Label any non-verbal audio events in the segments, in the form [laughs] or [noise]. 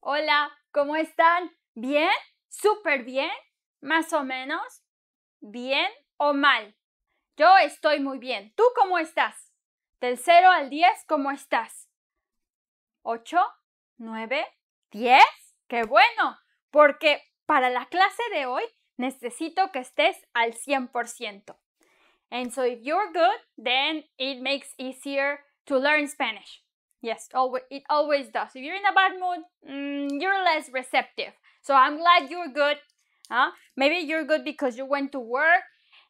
Hola, ¿cómo están? ¿Bien? ¿Súper bien? ¿Más o menos? ¿Bien o mal? Yo estoy muy bien. ¿Tú cómo estás? Del 0 al 10, ¿cómo estás? ¿8? ¿9? ¿10? ¡Qué bueno! Porque para la clase de hoy necesito que estés al 100%. And so if you're good, then it makes easier to learn Spanish. Yes, always, it always does. If you're in a bad mood, mm, you're less receptive. So I'm glad you're good. Huh? Maybe you're good because you went to work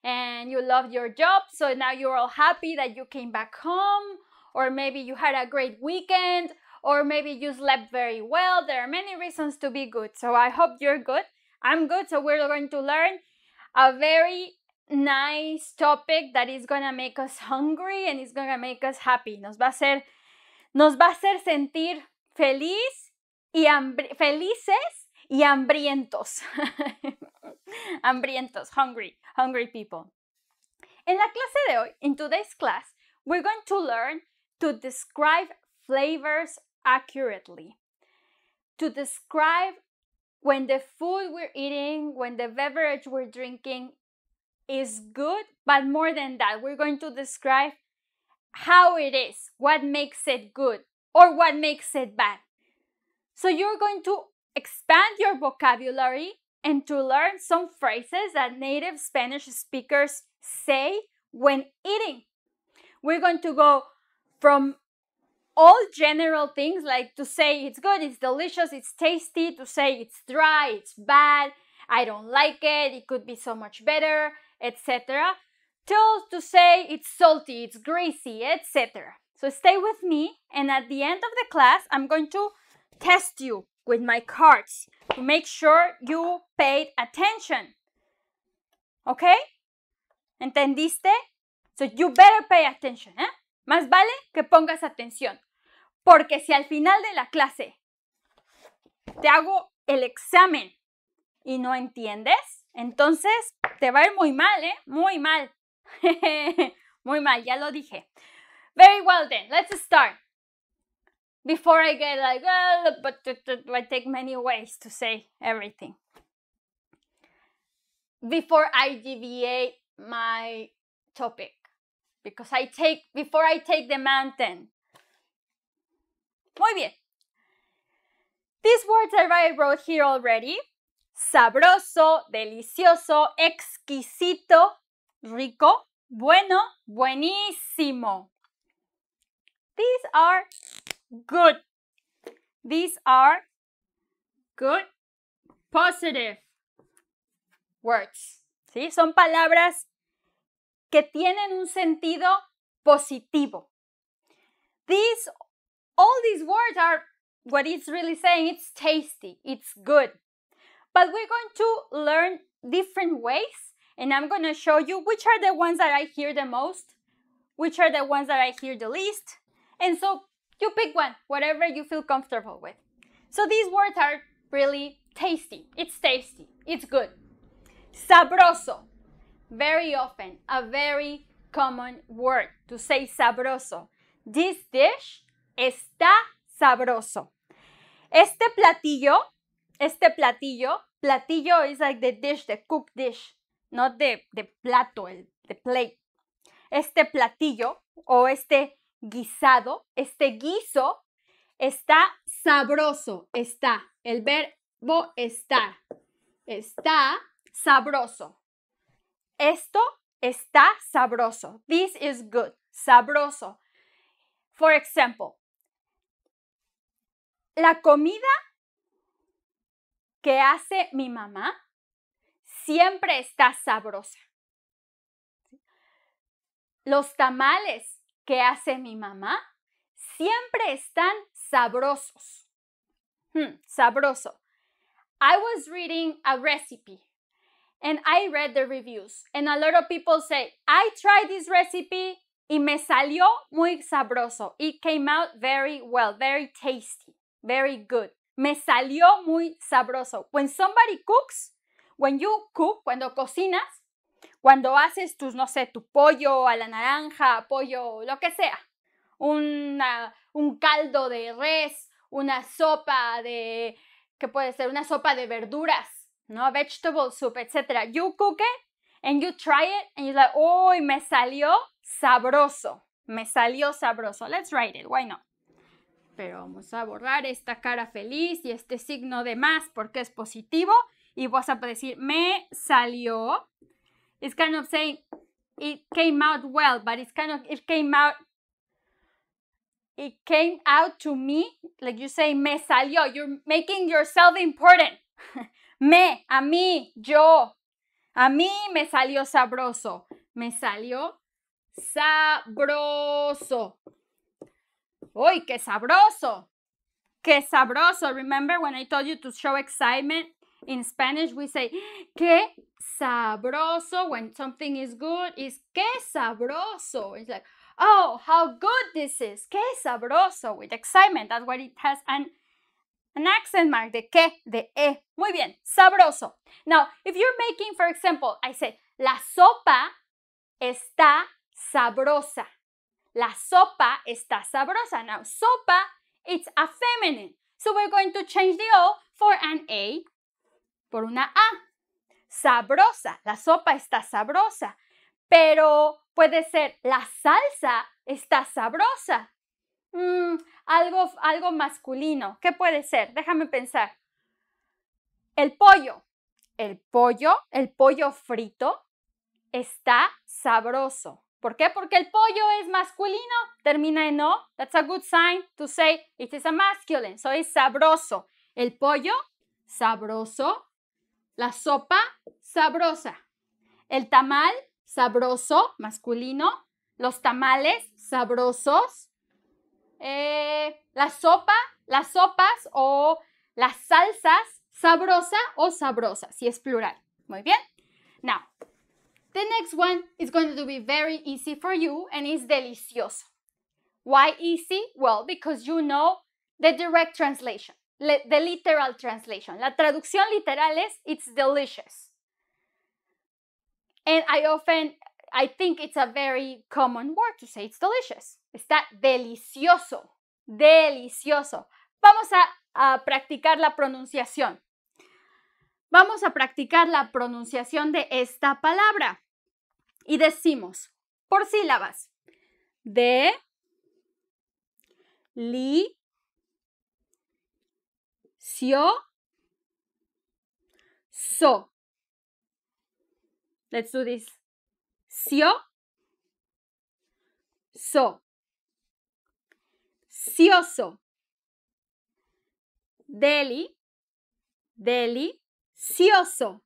and you loved your job. So now you're all happy that you came back home. Or maybe you had a great weekend. Or maybe you slept very well. There are many reasons to be good. So I hope you're good. I'm good. So we're going to learn a very nice topic that is going to make us hungry and it's going to make us happy. Nos va a hacer nos va a hacer sentir feliz y felices y hambrientos. [laughs] hambrientos, hungry, hungry people. In la clase de hoy, in today's class, we're going to learn to describe flavors accurately. To describe when the food we're eating, when the beverage we're drinking is good, but more than that, we're going to describe how it is, what makes it good or what makes it bad. So you're going to expand your vocabulary and to learn some phrases that native Spanish speakers say when eating. We're going to go from all general things like to say it's good, it's delicious, it's tasty, to say it's dry, it's bad, I don't like it, it could be so much better, etc to say it's salty, it's greasy, etc. So stay with me and at the end of the class I'm going to test you with my cards to make sure you paid attention. Okay? ¿Entendiste? So you better pay attention, ¿eh? Más vale que pongas atención. Porque si al final de la clase te hago el examen y no entiendes, entonces te va a ir muy mal, ¿eh? Muy mal. [laughs] Muy mal, ya lo dije. Very well then, let's start. Before I get like, well, oh, but I take many ways to say everything. Before I deviate my topic, because I take, before I take the mountain. Muy bien. These words I wrote here already. Sabroso, delicioso, exquisito, rico, bueno, buenísimo. These are good. These are good, positive words. ¿Sí? Son palabras que tienen un sentido positivo. These, all these words are what it's really saying. It's tasty. It's good. But we're going to learn different ways and I'm gonna show you which are the ones that I hear the most, which are the ones that I hear the least, and so you pick one, whatever you feel comfortable with. So these words are really tasty. It's tasty. It's good. Sabroso. Very often, a very common word to say sabroso. This dish está sabroso. Este platillo, este platillo, platillo is like the dish, the cooked dish. no de, de plato, el de plate. Este platillo o este guisado, este guiso, está sabroso, está. El verbo está. Está sabroso. Esto está sabroso. This is good. Sabroso. For example, la comida que hace mi mamá siempre está sabrosa. Los tamales que hace mi mamá siempre están sabrosos. Hmm, sabroso. I was reading a recipe and I read the reviews and a lot of people say, I tried this recipe y me salió muy sabroso. It came out very well, very tasty, very good. Me salió muy sabroso. When somebody cooks, When you cook, cuando cocinas, cuando haces tus, no sé, tu pollo a la naranja, pollo, lo que sea, un caldo de res, una sopa de, que puede ser? Una sopa de verduras, ¿no? Vegetable soup, etc. You cook it and you try it and you're like, oh, me salió sabroso, me salió sabroso. Let's write it, why not? Pero vamos a borrar esta cara feliz y este signo de más porque es positivo y vas a decir, me salió. It's kind of saying, it came out well, but it's kind of, it came out, it came out to me, like you say, me salió. You're making yourself important. [laughs] me, a mí, yo. A mí me salió sabroso. Me salió sabroso. ¡Uy, qué sabroso! ¡Qué sabroso! Remember when I told you to show excitement In Spanish, we say que sabroso. When something is good, is que sabroso. It's like, oh, how good this is. Que sabroso. With excitement. That's what it has an, an accent mark. The que, the e. Muy bien. Sabroso. Now, if you're making, for example, I say, la sopa está sabrosa. La sopa está sabrosa. Now, sopa, it's a feminine. So we're going to change the O for an A por una A. Sabrosa, la sopa está sabrosa, pero puede ser la salsa está sabrosa. Mm, algo, algo masculino, ¿qué puede ser? Déjame pensar. El pollo, el pollo, el pollo frito está sabroso. ¿Por qué? Porque el pollo es masculino, termina en O. That's a good sign to say it is a masculine, so it's sabroso. El pollo, sabroso. La sopa sabrosa. El tamal sabroso, masculino. Los tamales sabrosos. Eh, la sopa, las sopas o las salsas sabrosa o sabrosas si es plural. Muy bien. Now, the next one is going to be very easy for you and is delicioso. Why easy? Well, because you know the direct translation the literal translation. La traducción literal es It's delicious. And I often, I think it's a very common word to say it's delicious. Está delicioso, delicioso. Vamos a, a practicar la pronunciación. Vamos a practicar la pronunciación de esta palabra. Y decimos por sílabas. De li sio, so. Let's do this. Sio, so. Sioso. Deli, delicioso,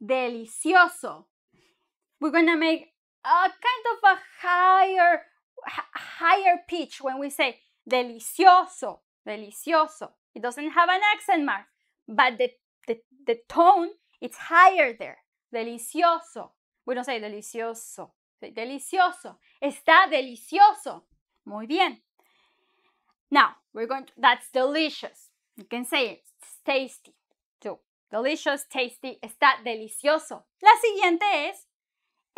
delicioso. We're gonna make a kind of a higher, higher pitch when we say delicioso, delicioso. It doesn't have an accent mark, but the, the, the tone it's higher there. Delicioso. We don't say delicioso. Say delicioso. Está delicioso. Muy bien. Now, we're going to, that's delicious. You can say it. It's tasty. So, delicious, tasty, está delicioso. La siguiente es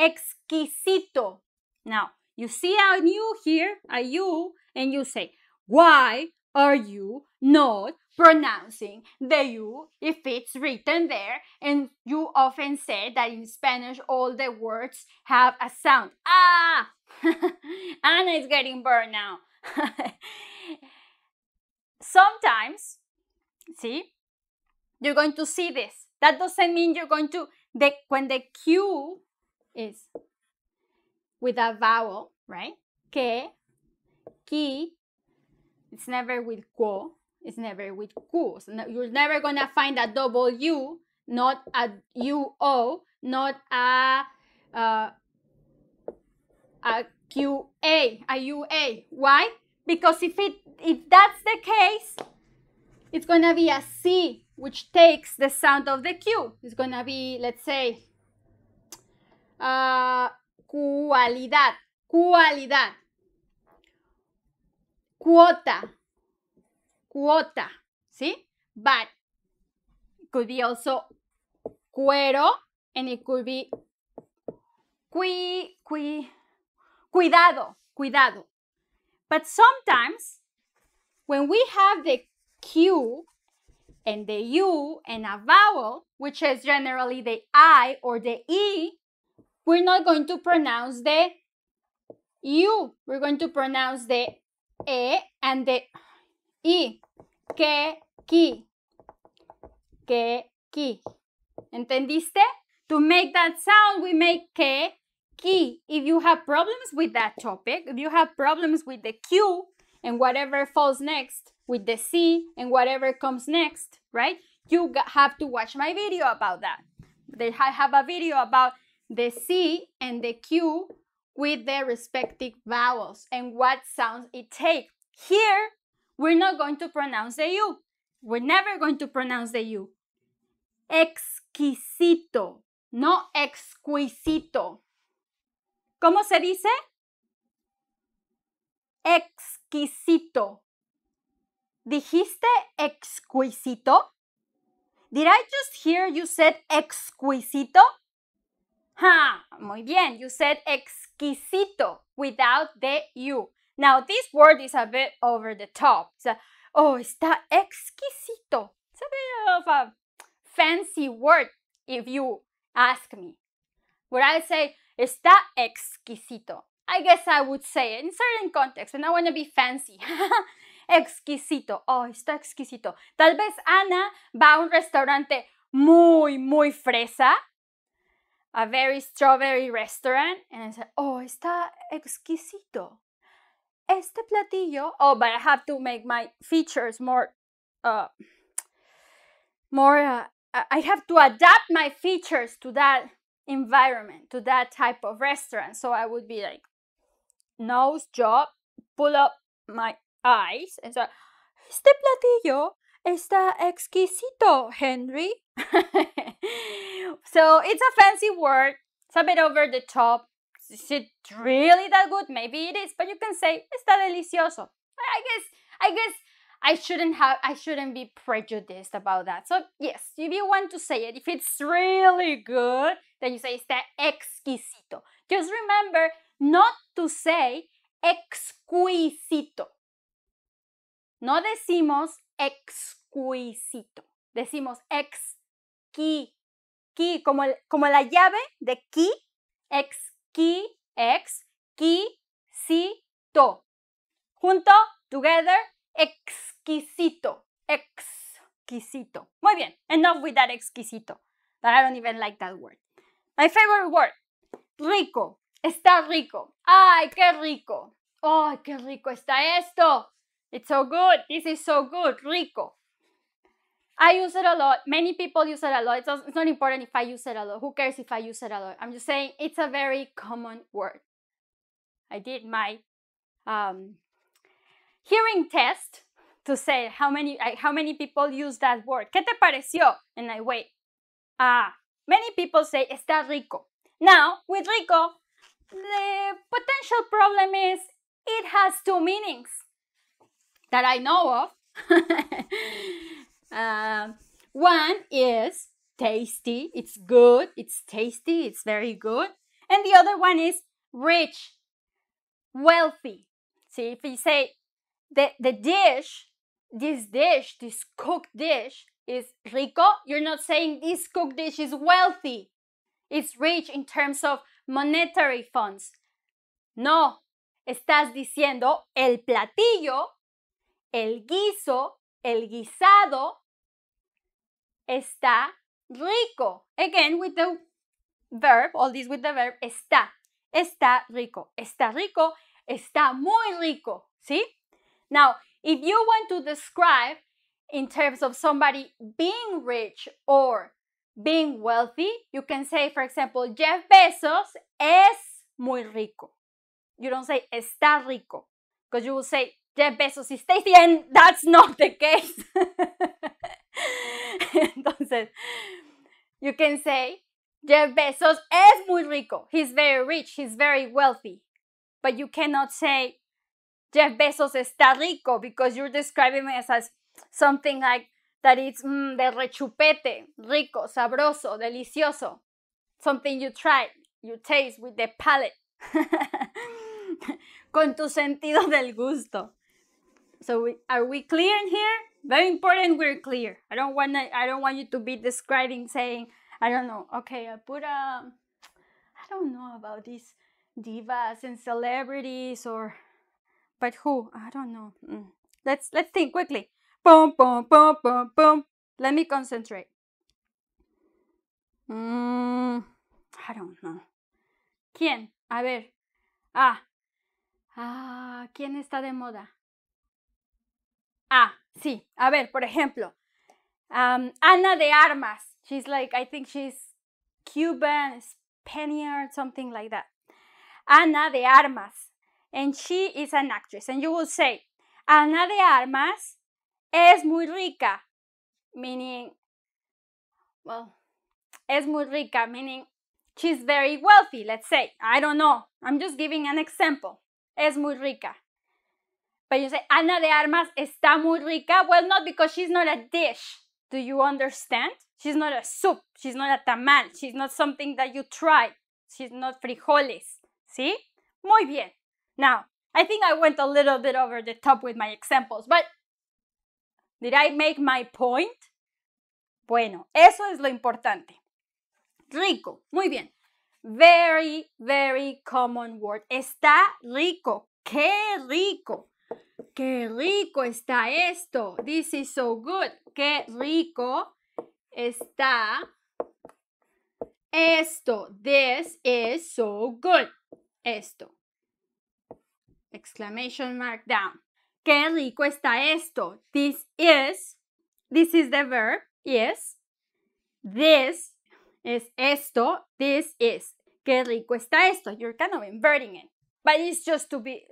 exquisito. Now, you see a U here, a U, and you say, why are you not pronouncing the U if it's written there? And you often say that in Spanish all the words have a sound. Ah! Anna [laughs] is getting burned now. [laughs] Sometimes, see, you're going to see this. That doesn't mean you're going to, the, when the Q is with a vowel, right? Que, ki, it's never with quo. It's never with ku. So you're never gonna find a double u, not a u o, not a uh, a q a, a u a. Why? Because if it if that's the case, it's gonna be a c, which takes the sound of the q. It's gonna be let's say uh, cualidad, cualidad. Cuota. Cuota. ¿Sí? But it could be also cuero and it could be cui, cui, cuidado, cuidado. But sometimes when we have the Q and the U and a vowel, which is generally the I or the E, we're not going to pronounce the U. We're going to pronounce the E and the I. Que, ki Que, ki ¿Entendiste? To make that sound, we make que, ki If you have problems with that topic, if you have problems with the Q and whatever falls next, with the C and whatever comes next, right? You have to watch my video about that. I have a video about the C and the Q with their respective vowels and what sounds it takes. Here, we're not going to pronounce the U. We're never going to pronounce the U. Exquisito, no exquisito. ¿Cómo se dice? Exquisito. ¿Dijiste exquisito? Did I just hear you said exquisito? Ha! Ah, muy bien. You said exquisito without the U. Now, this word is a bit over the top. So, oh, está exquisito. It's a bit of a fancy word if you ask me. Would I say está exquisito? I guess I would say it in certain contexts when I want to be fancy. [laughs] exquisito. Oh, está exquisito. Tal vez Ana va a un restaurante muy, muy fresa a very strawberry restaurant and I said, oh, está exquisito. Este platillo. Oh, but I have to make my features more, uh, more, uh, I have to adapt my features to that environment, to that type of restaurant. So I would be like, nose, job, pull up my eyes and say, este platillo está exquisito, Henry. [laughs] So it's a fancy word. It's a bit over the top. Is it really that good? Maybe it is, but you can say está delicioso. I guess I guess I shouldn't have I shouldn't be prejudiced about that. So yes, if you want to say it, if it's really good, then you say está exquisito. Just remember not to say exquisito. No decimos exquisito, decimos exquisito. key, como, como la llave de qui, ex, qui, ex, qui, si, to. Junto, together, exquisito, exquisito. Muy bien, enough with that exquisito. But I don't even like that word. My favorite word, rico, está rico. Ay, qué rico. Ay, qué rico está esto. It's so good, this is so good, rico. I use it a lot. Many people use it a lot. It's, not important if I use it a lot. Who cares if I use it a lot? I'm just saying it's a very common word. I did my um, hearing test to say how many how many people use that word. ¿Qué te pareció? And I wait. Ah, many people say está rico. Now with rico, the potential problem is it has two meanings that I know of. [laughs] Uh, one is tasty, it's good, it's tasty, it's very good. And the other one is rich, wealthy. See, if you say the, the dish, this dish, this cooked dish is rico, you're not saying this cooked dish is wealthy. It's rich in terms of monetary funds. No, estás diciendo el platillo, el guiso, el guisado Está rico. Again, with the verb, all this with the verb, está. Está rico. Está rico. Está muy rico. See? Now, if you want to describe in terms of somebody being rich or being wealthy, you can say, for example, Jeff Bezos es muy rico. You don't say está rico, because you will say Jeff Bezos is tasty, and that's not the case. [laughs] [laughs] Entonces, you can say, Jeff Bezos es muy rico. He's very rich. He's very wealthy. But you cannot say, Jeff Bezos está rico because you're describing it as something like that it's mm, de rechupete, rico, sabroso, delicioso. Something you try, you taste with the palate. [laughs] Con tu sentido del gusto. So, we, are we clear in here? Very important we're clear. I don't want I don't want you to be describing saying, I don't know, okay, I put a um, I don't know about these divas and celebrities or but who? I don't know. Mm. Let's let's think quickly. Boom boom boom boom boom. Let me concentrate. Mm, I don't know. ¿Quién? A ver. Ah. Ah, ¿quién está de moda? Ah, Sí, a ver, por ejemplo, um, Ana de Armas. She's like, I think she's Cuban, Spaniard, something like that. Ana de Armas. And she is an actress. And you will say, Ana de Armas es muy rica, meaning, well, es muy rica, meaning she's very wealthy, let's say. I don't know. I'm just giving an example. Es muy rica. But you say, Ana de Armas está muy rica. Well, not because she's not a dish. Do you understand? She's not a soup. She's not a tamal. She's not something that you try. She's not frijoles. ¿Sí? Muy bien. Now, I think I went a little bit over the top with my examples, but did I make my point? Bueno, eso es lo importante. Rico. Muy bien. Very, very common word. Está rico. Qué rico. qué rico está esto. This is so good. Qué rico está esto. This is so good. Esto. Exclamation mark down. Qué rico está esto. This is. This is the verb. Yes. This is esto. This is. Qué rico está esto. You're kind of inverting it. But it's just to be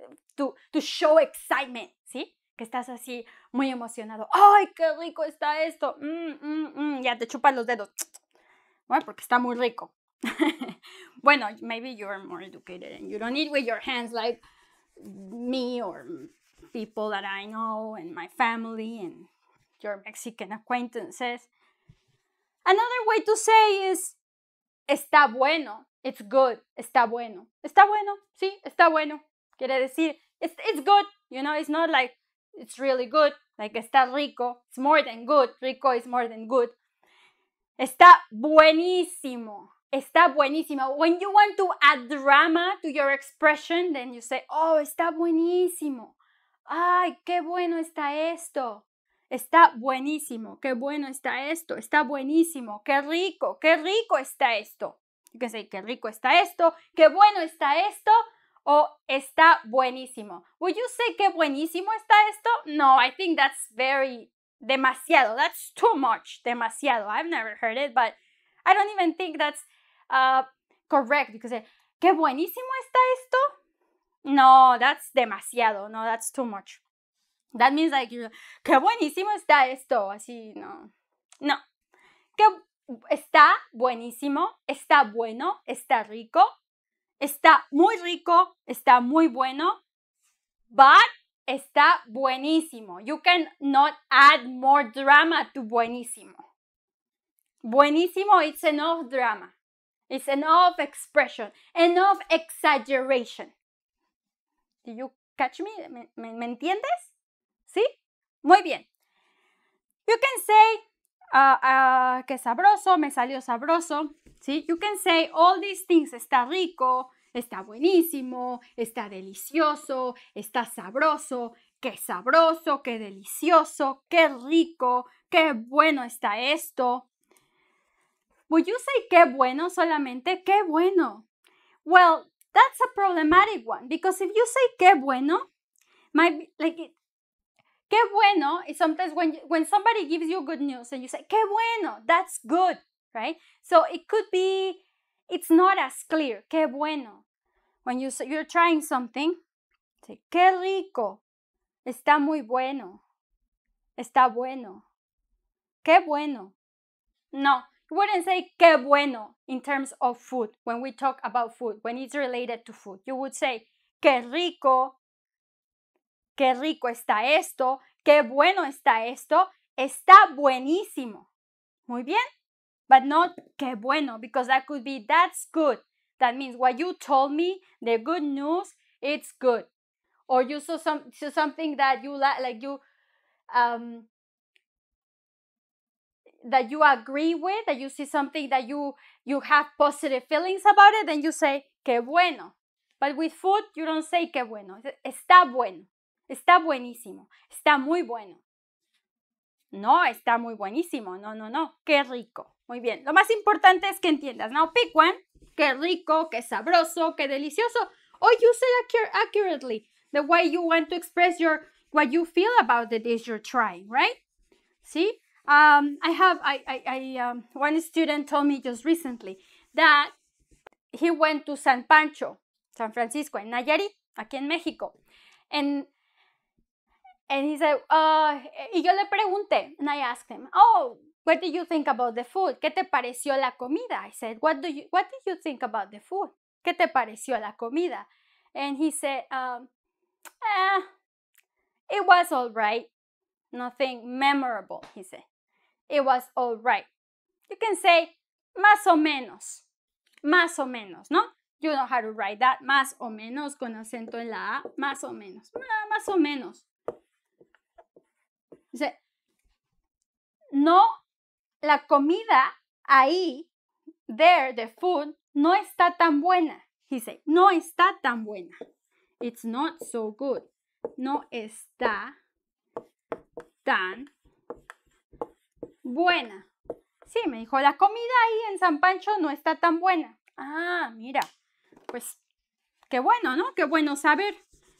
to, show excitement, ¿sí? Que estás así muy emocionado. ¡Ay, qué rico está esto! Mm, mm, mm, ya te chupas los dedos. Bueno, [tsk] porque está muy rico. [laughs] bueno, maybe you're more educated and you don't eat with your hands like me or people that I know and my family and your Mexican acquaintances. Another way to say is está bueno, it's good, está bueno. Está bueno, sí, está bueno. Quiere decir, it's, good, you know, it's not like it's really good, like está rico, it's more than good, rico is more than good. Está buenísimo, está buenísimo. When you want to add drama to your expression, then you say, oh, está buenísimo. Ay, qué bueno está esto. Está buenísimo, qué bueno está esto, está buenísimo, qué rico, qué rico está esto. You can say, qué rico está esto, qué bueno está esto o oh, está buenísimo. Would you say que buenísimo está esto? No, I think that's very demasiado. That's too much. Demasiado. I've never heard it, but I don't even think that's uh, correct because qué buenísimo está esto. No, that's demasiado. No, that's too much. That means like qué buenísimo está esto. Así no. No. está buenísimo, está bueno, está rico, Está muy rico, está muy bueno, but está buenísimo. You can not add more drama to buenísimo. Buenísimo, it's enough drama. It's enough expression, enough exaggeration. Do you catch me? me entiendes? ¿Sí? Muy bien. You can say Ah, ah, qué sabroso, me salió sabroso. ¿sí? You can say all these things, está rico, está buenísimo, está delicioso, está sabroso, qué sabroso, qué delicioso, qué rico, qué bueno está esto. Would you say qué bueno solamente? Qué bueno. Well, that's a problematic one because if you say qué bueno, my like qué bueno is sometimes when, when somebody gives you good news and you say, qué bueno, that's good, right? So it could be, it's not as clear, qué bueno. When you, you're trying something, say, qué rico, está muy bueno, está bueno, qué bueno. No, you wouldn't say qué bueno in terms of food when we talk about food, when it's related to food. You would say, qué rico, qué rico está esto, qué bueno está esto, está buenísimo. Muy bien, but not qué bueno, because that could be that's good. That means what you told me, the good news, it's good. Or you saw some saw something that you like, like you um, that you agree with, that you see something that you you have positive feelings about it, then you say qué bueno. But with food, you don't say qué bueno. Está bueno. Está buenísimo, está muy bueno. No, está muy buenísimo, no, no, no, qué rico. Muy bien, lo más importante es que entiendas, Now, Pick one, qué rico, qué sabroso, qué delicioso. o use it accurately, the way you want to express your what you feel about the dish you're trying, right? Sí. Um, I have I I, um, one student told me just recently that he went to San Pancho, San Francisco, en Nayarit, aquí en México, And he said, uh, y yo le pregunté, and I asked him, oh, what do you think about the food? ¿Qué te pareció la comida? I said, what, do you, what did you think about the food? ¿Qué te pareció la comida? And he said, um, ah, it was all right. Nothing memorable, he said. It was all right. You can say, más o menos. Más o menos, ¿no? You know how to write that. Más o menos con acento en la A. Más o menos. Ah, más o menos. Dice, no, la comida ahí, there, the food, no está tan buena. Dice, no está tan buena. It's not so good. No está tan buena. Sí, me dijo, la comida ahí en San Pancho no está tan buena. Ah, mira, pues qué bueno, ¿no? Qué bueno saber.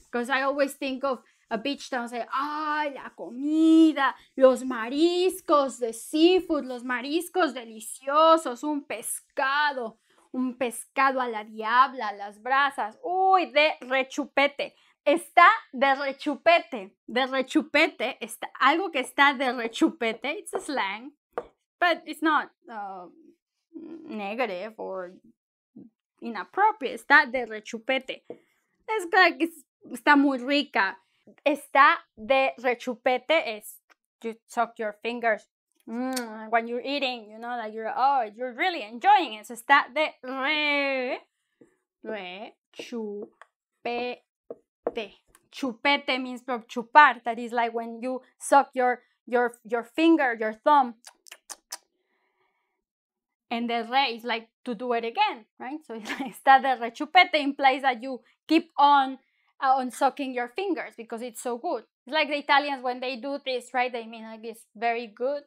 Because I always think of a beach town, say, ay, la comida, los mariscos de seafood, los mariscos deliciosos, un pescado, un pescado a la diabla, las brasas, uy, de rechupete. Está de rechupete, de rechupete, está, algo que está de rechupete, it's a slang, but it's not um, negative or inappropriate, está de rechupete. Es que está muy rica, está de rechupete is you suck your fingers mm, when you're eating, you know, like you're, oh, you're really enjoying it. So está de re, rechupete. chupete. means to chupar. That is like when you suck your, your, your finger, your thumb. And the re is like to do it again, right? So it's [laughs] like, está de rechupete implies that you keep on uh, on sucking your fingers because it's so good. It's like the Italians when they do this, right? They mean like it's very good.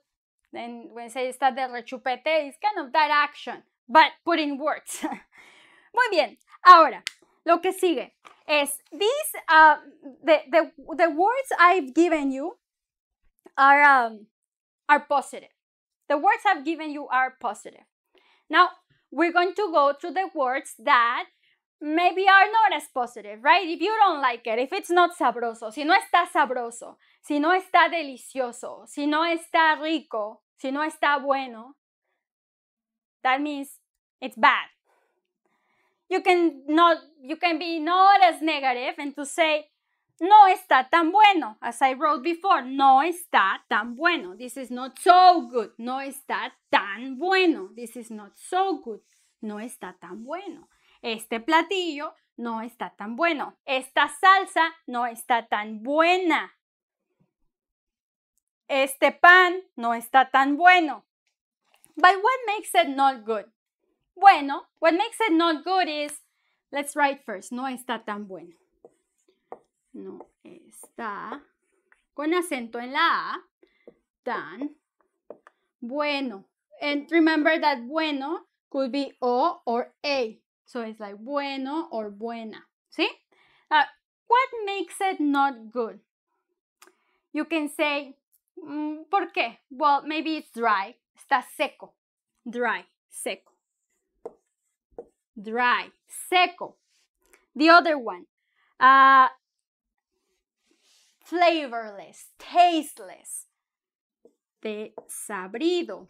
And when say está del rechupete, it's kind of that action, but putting words. [laughs] Muy bien. Ahora, lo que sigue es these uh, the, the the words I've given you are um, are positive. The words I've given you are positive. Now we're going to go to the words that maybe are not as positive, right? If you don't like it, if it's not sabroso, si no está sabroso, si no está delicioso, si no está rico, si no está bueno, that means it's bad. You can not you can be not as negative and to say no está tan bueno as I wrote before, no está tan bueno. This is not so good. No está tan bueno. This is not so good. No está tan bueno. este platillo no está tan bueno, esta salsa no está tan buena, este pan no está tan bueno. But what makes it not good? Bueno, what makes it not good is, let's write first, no está tan bueno. No está con acento en la A, tan bueno. And remember that bueno could be O or A. So it's like bueno or buena. See? Ah, what makes it not good? You can say, mm, ¿por qué? Well, maybe it's dry. Está seco. Dry, seco. Dry, seco. The other one, uh, flavorless, tasteless, desabrido.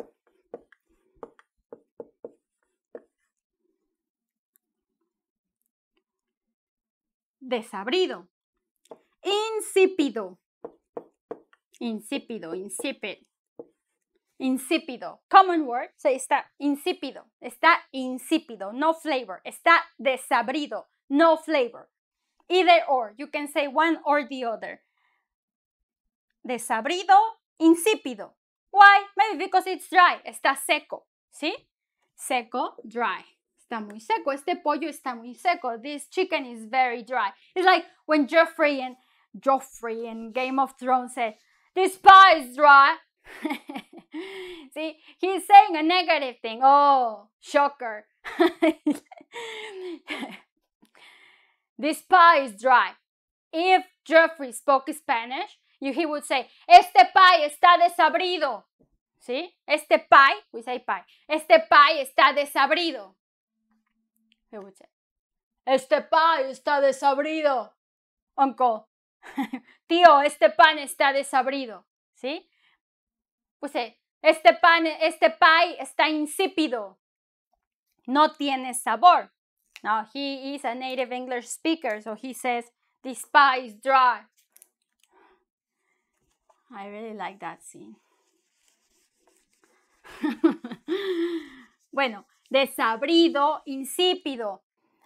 desabrido, insípido, insípido, insípido, insípido. Common word, se está insípido, está insípido, no flavor, está desabrido, no flavor. Either or, you can say one or the other. Desabrido, insípido. Why? Maybe because it's dry, está seco, ¿sí? Seco, dry. está muy seco, este pollo está muy seco, this chicken is very dry. It's like when Jeffrey and Joffrey in Game of Thrones said, this pie is dry. [laughs] See, he's saying a negative thing. Oh, shocker. [laughs] this pie is dry. If Joffrey spoke Spanish, he would say, Este pie está desabrido. ¿Sí? Este pie, we say pie. Este pie está desabrido. Este pie está desabrido. Uncle. [laughs] Tío, este pan está desabrido. ¿Sí? Puse, este pan, este pie está insípido. No tiene sabor. Now he is a native English speaker, so he says, this pie is dry. I really like that scene. [laughs] bueno, desabrido, insípido.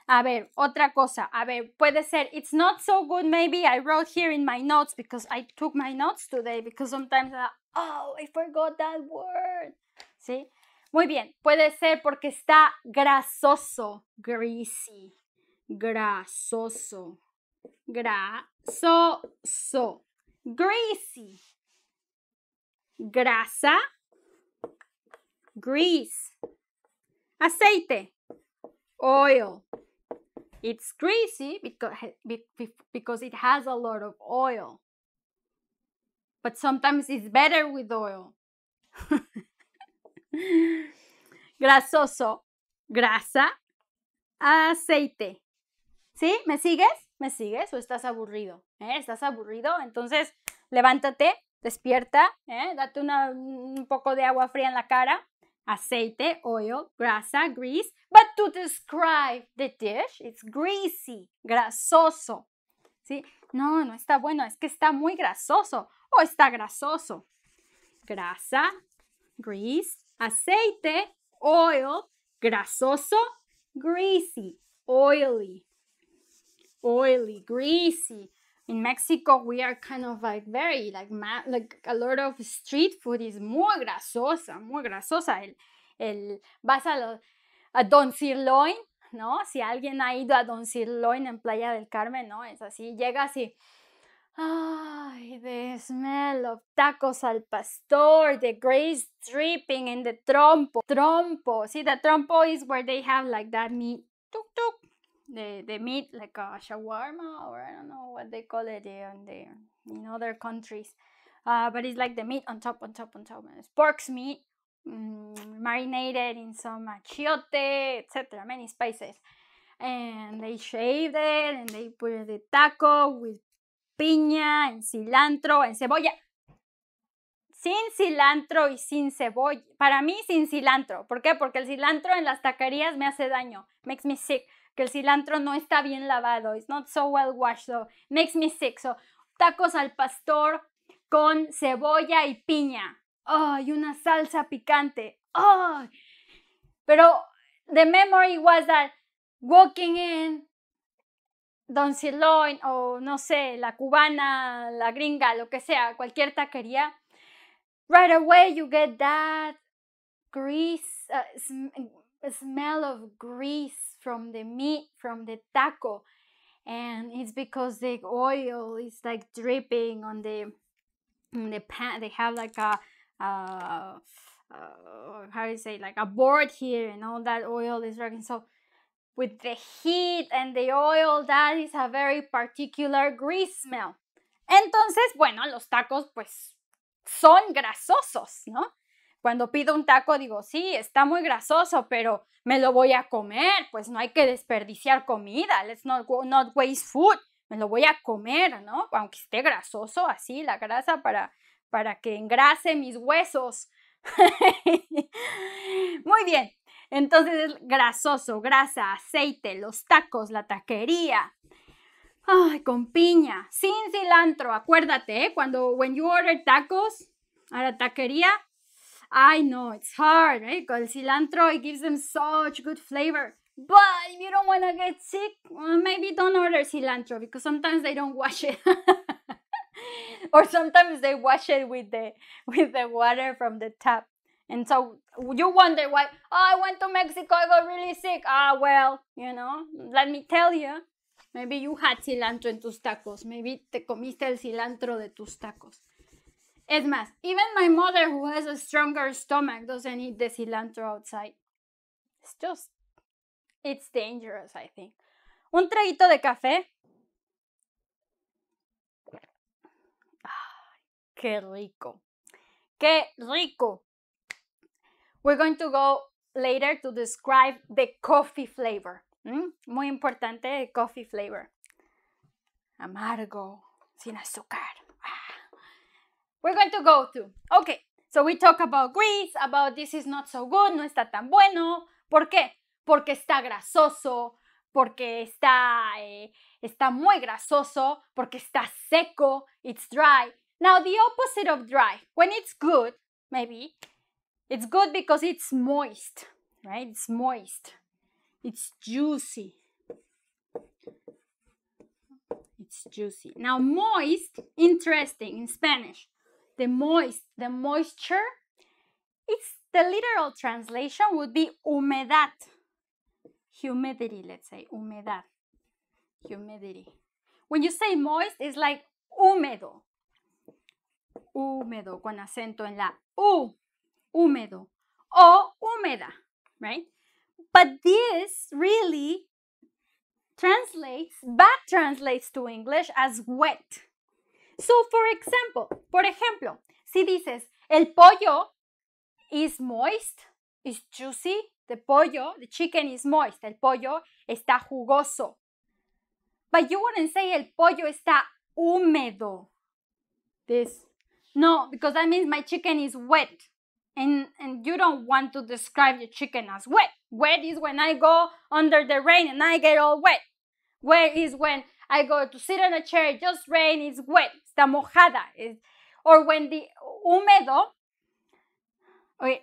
A ver, otra cosa. A ver, puede ser, it's not so good maybe I wrote here in my notes because I took my notes today because sometimes, I, oh, I forgot that word. ¿Sí? Muy bien, puede ser porque está grasoso, greasy, grasoso, grasoso, greasy, grasa, grease, Aceite. Oil. It's greasy because, it has a lot of oil. But sometimes it's better with oil. [laughs] Grasoso. Grasa. Aceite. ¿Sí? ¿Me sigues? ¿Me sigues? ¿O estás aburrido? ¿Eh? ¿Estás aburrido? Entonces, levántate, despierta, ¿eh? date un poco de agua fría en la cara, aceite, oil, grasa, grease. But to describe the dish, it's greasy, grasoso. ¿Sí? No, no está bueno, es que está muy grasoso o está grasoso. Grasa, grease, aceite, oil, grasoso, greasy, oily. Oily, greasy, in Mexico, we are kind of like very like like a lot of street food is muy grasosa, muy grasosa. El, el vas a, a Don Sirloin, ¿no? Si alguien ha ido a Don Sirloin en Playa del Carmen, ¿no? Es así, llega así. Ay, the smell of tacos al pastor, the grease dripping in the trompo. Trompo. See, the trompo is where they have like that meat tuk the the meat like a shawarma or I don't know what they call it in the in other countries. Uh, but it's like the meat on top, on top, on top. pork's meat mm, marinated in some achiote, etc. Many spices, and they shave it and they put the taco with piña and cilantro and cebolla. Sin cilantro y sin cebolla. Para mí sin cilantro. ¿Por qué? Porque el cilantro en las taquerías me hace daño. Makes me sick el cilantro no está bien lavado, it's not so well washed, makes me sick. So, tacos al pastor con cebolla y piña. Oh, y una salsa picante. Oh. Pero the memory was that walking in Don Siloin o no sé, la cubana, la gringa, lo que sea, cualquier taquería, right away you get that grease, uh, smell of grease from the meat, from the taco. And it's because the oil is like dripping on the on the pan. They have like a uh, uh, how do you say like a board here, and all that oil is working. So with the heat and the oil, that is a very particular grease smell. Entonces, bueno, los tacos pues son grasosos, ¿no? Cuando pido un taco digo, sí, está muy grasoso, pero me lo voy a comer, pues no hay que desperdiciar comida, let's not, not waste food, me lo voy a comer, ¿no? Aunque esté grasoso, así la grasa para, para que engrase mis huesos. [laughs] muy bien, entonces grasoso, grasa, aceite, los tacos, la taquería, Ay, con piña, sin cilantro. Acuérdate, ¿eh? cuando when you order tacos a la taquería, I know it's hard, right? Because cilantro, it gives them such good flavor. But if you don't want to get sick, well, maybe don't order cilantro because sometimes they don't wash it. [laughs] or sometimes they wash it with the with the water from the tap. And so you wonder why, oh, I went to Mexico, I got really sick. Ah, well, you know, let me tell you. Maybe you had cilantro in tus tacos. Maybe te comiste el cilantro de tus tacos. Es más, even my mother who has a stronger stomach doesn't eat the cilantro outside. It's just, it's dangerous, I think. Un traguito de café. qué rico. Qué rico. We're going to go later to describe the coffee flavor. Mm, muy importante, coffee flavor. Amargo, sin azúcar. we're going to go to. Okay, so we talk about grease. about this is not so good, no está tan bueno. ¿Por qué? Porque está grasoso, porque está, eh, está muy grasoso, porque está seco, it's dry. Now, the opposite of dry, when it's good, maybe, it's good because it's moist, right? It's moist, it's juicy. It's juicy. Now, moist, interesting in Spanish the moist, the moisture. It's the literal translation would be humedad, humidity, let's say, humedad, humidity. When you say moist, it's like húmedo, húmedo, con acento en la U, húmedo, o húmeda, right? But this really translates, back translates to English as wet so, for example, por ejemplo, si dices el pollo is moist, is juicy, the pollo, the chicken is moist, el pollo está jugoso. But you wouldn't say el pollo está húmedo. This. No, because that means my chicken is wet. And, and you don't want to describe your chicken as wet. Wet is when I go under the rain and I get all wet. Wet is when I go to sit on a chair, just rain, it's wet, está mojada. It's, or when the húmedo, okay.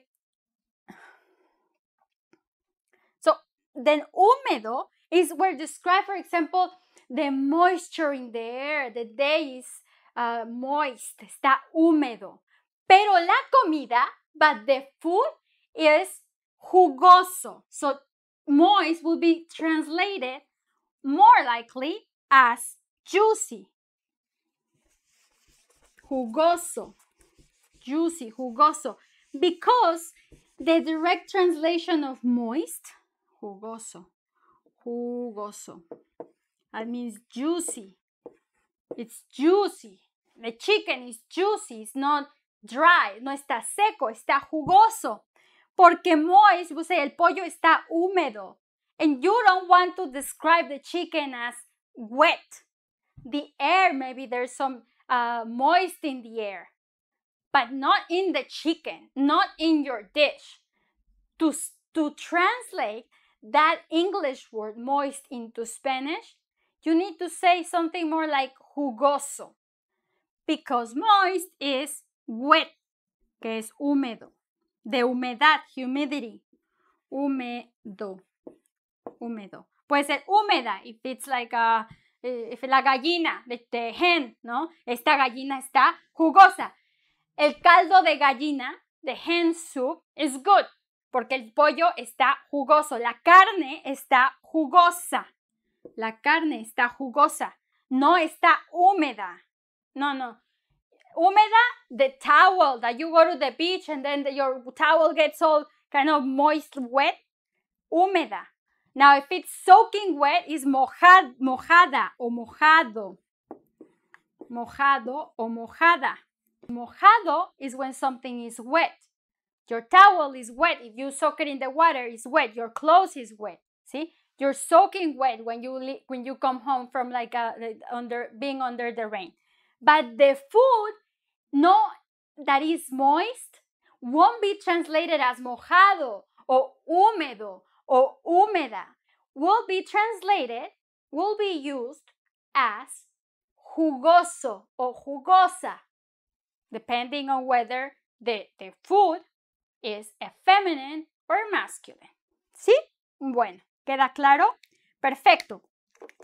So then húmedo is where describe, for example, the moisture in the air, the day is uh, moist, está húmedo. Pero la comida, but the food is jugoso. So moist will be translated more likely as juicy, jugoso, juicy, jugoso, because the direct translation of moist, jugoso, jugoso, that means juicy. It's juicy. The chicken is juicy, it's not dry, no está seco, está jugoso. Porque moist, we say el pollo está húmedo. And you don't want to describe the chicken as wet. The air, maybe there's some uh, moist in the air, but not in the chicken, not in your dish. To, to translate that English word moist into Spanish, you need to say something more like jugoso, because moist is wet, que es húmedo, de humedad, humidity, húmedo, húmedo. Puede ser húmeda, if it's like a, eh, if la gallina de, hen, ¿no? Esta gallina está jugosa. El caldo de gallina, de hen soup, is good, porque el pollo está jugoso, la carne está jugosa. La carne está jugosa, no está húmeda. No, no. Húmeda, the towel that you go to the beach and then your towel gets all kind of moist, wet. Húmeda. Now, if it's soaking wet, is mojad, mojada o mojado. Mojado o mojada. Mojado is when something is wet. Your towel is wet. If you soak it in the water, it's wet. Your clothes is wet. See? You're soaking wet when you when you come home from like a, uh, under being under the rain. But the food no that is moist won't be translated as mojado or húmedo or húmeda will be translated, will be used as jugoso or jugosa, depending on whether the, the food is a feminine or masculine. ¿Sí? Bueno, ¿queda claro? Perfecto.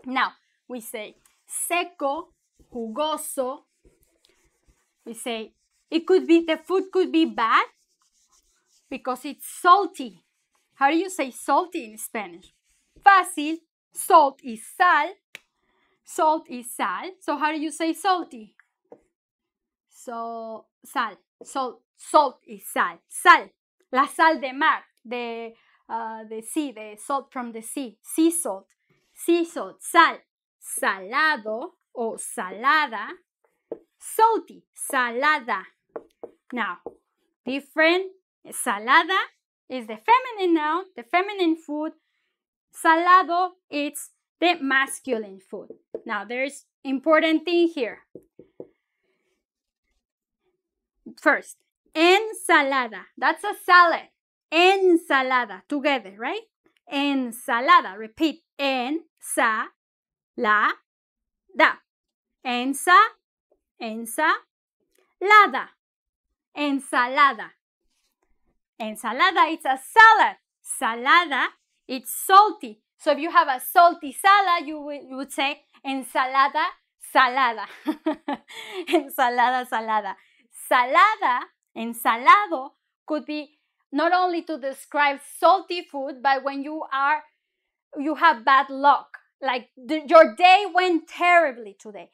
Now, we say seco, jugoso. We say it could be, the food could be bad because it's salty. How do you say salty in Spanish? Fácil. Salt is sal. Salt is sal. So how do you say salty? So, sal. Salt, salt is sal. Sal. La sal de mar, de, uh, the sea, the salt from the sea. Sea salt. Sea salt. Sal. Salado o salada. Salty. Salada. Now, different. Salada is the feminine noun, the feminine food. Salado, it's the masculine food. Now, there's important thing here. First, ensalada. That's a salad. Ensalada, together, right? Ensalada. Repeat. En-sa-la-da. Ensa, ensa, lada. Ensalada. Ensalada, it's a salad. Salada, it's salty. So if you have a salty salad, you, you would say ensalada, salada. [laughs] ensalada, salada. Salada, ensalado, could be not only to describe salty food, but when you are, you have bad luck. Like the, your day went terribly today.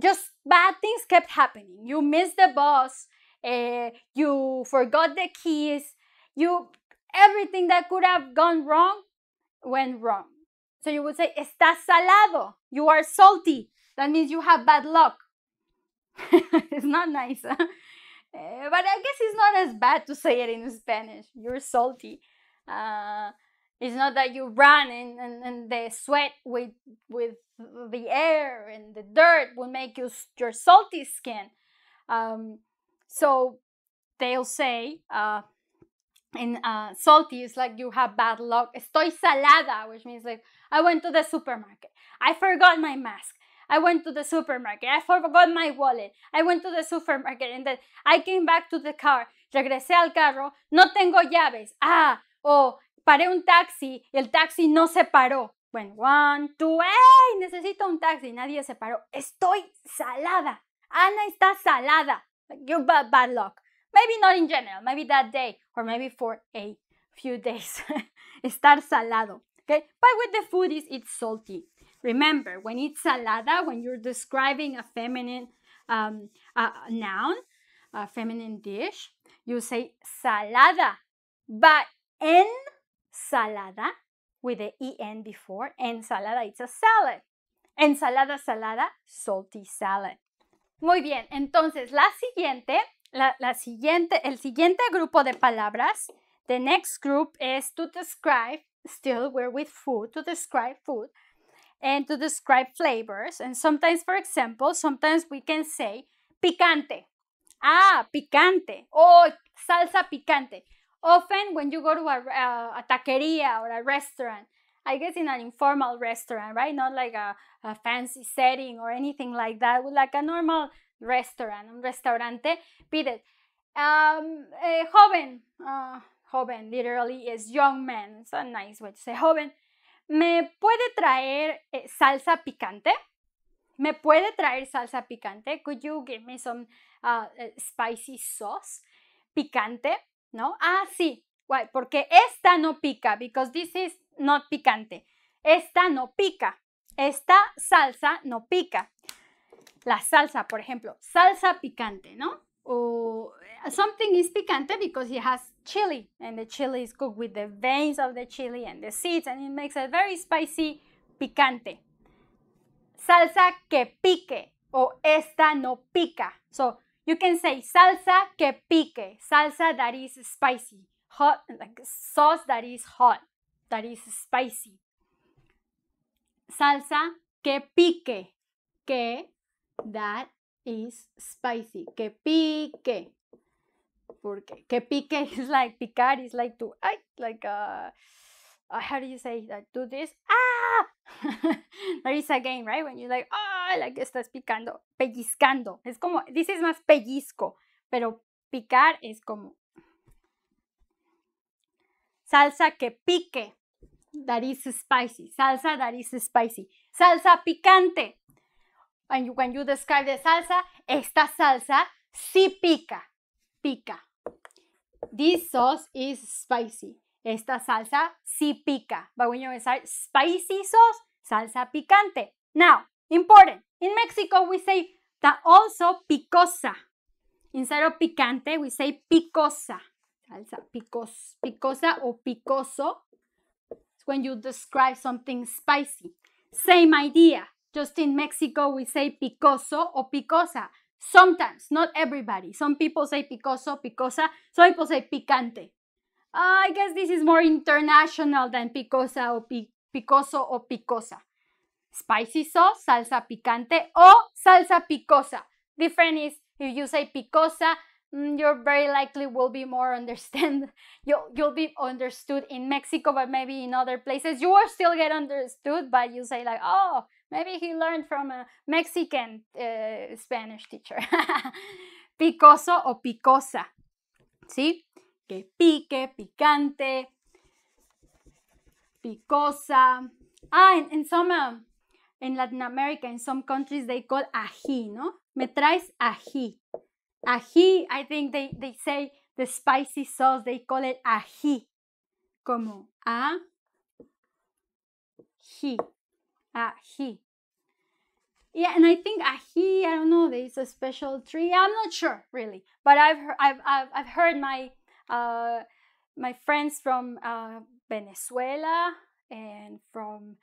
Just bad things kept happening. You missed the bus, uh, you forgot the keys, you everything that could have gone wrong went wrong. So you would say, estás salado, you are salty. That means you have bad luck. [laughs] it's not nice. Huh? Uh, but I guess it's not as bad to say it in Spanish. You're salty. Uh, it's not that you run and, and, and, the sweat with with the air and the dirt will make you your salty skin. Um, so they'll say, uh, uh, salty is like you have bad luck. Estoy salada, which means like I went to the supermarket. I forgot my mask. I went to the supermarket. I forgot my wallet. I went to the supermarket and then I came back to the car. Regresé al carro. No tengo llaves. Ah, oh, paré un taxi. El taxi no se paró. Bueno, one, two, ¡hey! Necesito un taxi. Nadie se paró. Estoy salada. Ana está salada. Like you bad, bad luck. Maybe not in general, maybe that day or maybe for a few [laughs] days. Estar salado. Okay? But with the food is it's salty. Remember, when it's salada, when you're describing a feminine um, noun, a feminine dish, you say salada. But en salada with the en before en salada. it's a salad En salada salada salty salad Muy bien, entonces la siguiente, la, siguiente, el siguiente grupo de palabras, the next group is to describe, still we're with food, to describe food and to describe flavors. And sometimes, for example, sometimes we can say picante. Ah, picante. Oh, salsa picante. Often when you go to a, taquería or a restaurant I guess in an informal restaurant, right? Not like a, a fancy setting or anything like that, like a normal restaurant, un restaurante, pide. Um, eh, joven, uh, joven literally is young man, it's a nice way to say joven. ¿Me puede traer eh, salsa picante? ¿Me puede traer salsa picante? Could you give me some uh, spicy sauce? Picante, ¿no? Ah, sí, Why? Porque esta no pica, because this is not picante. Esta no pica. Esta salsa no pica. La salsa, por ejemplo, salsa picante, ¿no? O eh, something is picante because it has chili and the chili is cooked with the veins of the chili and the seeds and it makes a very spicy picante. Salsa que pique o esta no pica. So you can say salsa que pique, salsa that is spicy hot, like sauce that is hot, that is spicy. Salsa que pique, que that is spicy, que pique. Porque que pique [laughs] is like picar is like to like uh, how do you say that? Do this ah. [laughs] there is a game, right? When you like ah, oh, like estás picando, pellizcando. Es como this is más pellizco, pero picar es como salsa que pique, that is spicy, salsa that is spicy, salsa picante. And when you describe the salsa, esta salsa sí pica, pica. This sauce is spicy. Esta salsa sí pica. But when you say spicy sauce, salsa picante. Now, important. In Mexico, we say that also picosa. Instead of picante, we say picosa. salsa picos, picosa o picoso. It's when you describe something spicy. Same idea. Just in Mexico, we say picoso o picosa. Sometimes, not everybody. Some people say picoso, picosa. Some people say picante. Uh, I guess this is more international than picosa o pi picoso o picosa. Spicy sauce, salsa picante o salsa picosa. Different is if you say picosa Mm, you're very likely will be more understand [laughs] you'll, you'll be understood in mexico but maybe in other places you will still get understood but you say like oh maybe he learned from a mexican uh, spanish teacher [laughs] picoso o picosa sí que pique picante picosa ah in, in some eh, in latin america in some countries they call ají no me traes ají ají, I think they, they say the spicy sauce, they call it ají, como A, jí, ají. Yeah, and I think ají, I don't know, there's a special tree. I'm not sure really, but I've heard, I've, I've, I've heard my uh, my friends from uh, Venezuela and from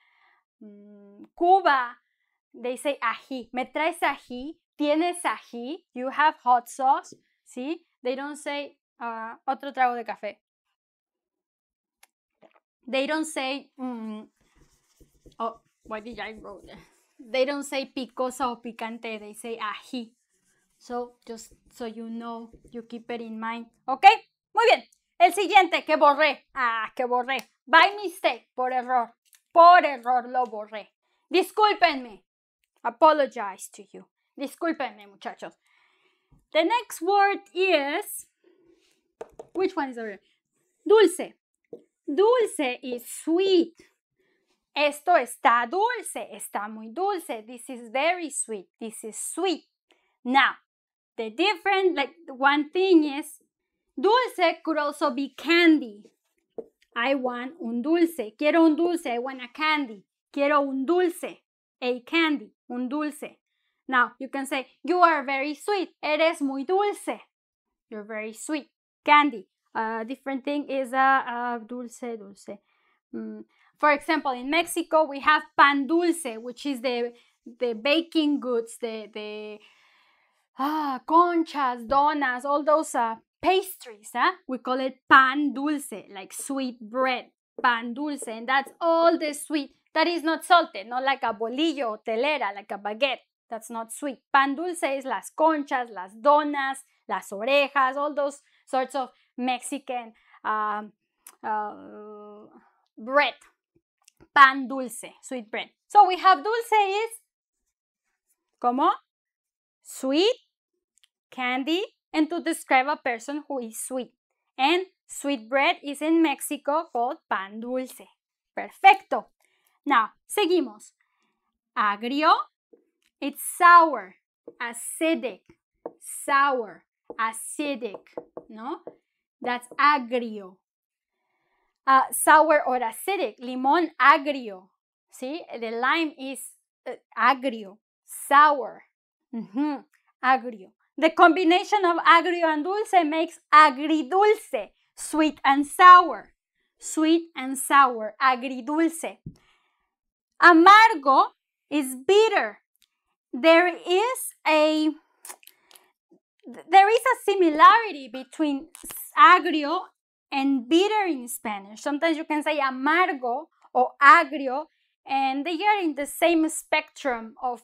um, Cuba, they say ají. Me traes ají, tienes ají, you have hot sauce, ¿sí? They don't say ah, otro trago de café. They don't say, mm, oh, what did I They don't say picosa o picante, they say ají. So, just so you know, you keep it in mind. ¿Ok? Muy bien. El siguiente, que borré. Ah, que borré. By mistake, por error. Por error lo borré. Discúlpenme. Apologize to you. Discúlpenme, muchachos. The next word is. Which one is over? Dulce. Dulce is sweet. Esto está dulce, está muy dulce. This is very sweet. This is sweet. Now, the different, like one thing is, dulce could also be candy. I want un dulce. Quiero un dulce. I want a candy. Quiero un dulce. A candy. Un dulce. Now you can say, you are very sweet. Eres muy dulce. You're very sweet. Candy. Uh, different thing is uh, dulce, dulce. Mm. For example, in Mexico, we have pan dulce, which is the, the baking goods, the, the ah, conchas, donas, all those uh, pastries. Huh? We call it pan dulce, like sweet bread, pan dulce. And that's all the sweet that is not salted, not like a bolillo or telera, like a baguette. That's not sweet. Pan dulce es las conchas, las donas, las orejas, all those sorts of Mexican um, uh, bread. Pan dulce, sweet bread. So we have dulce is como sweet candy and to describe a person who is sweet. And sweet bread is in Mexico called pan dulce. Perfecto. Now, seguimos. Agrio It's sour, acidic, sour, acidic, ¿no? That's agrio. Uh, sour or acidic, limón agrio, See, The lime is uh, agrio, sour, mm -hmm. agrio. The combination of agrio and dulce makes agridulce, sweet and sour, sweet and sour, agridulce. Amargo is bitter, there is a there is a similarity between agrio and bitter in Spanish. Sometimes you can say amargo or agrio, and they are in the same spectrum of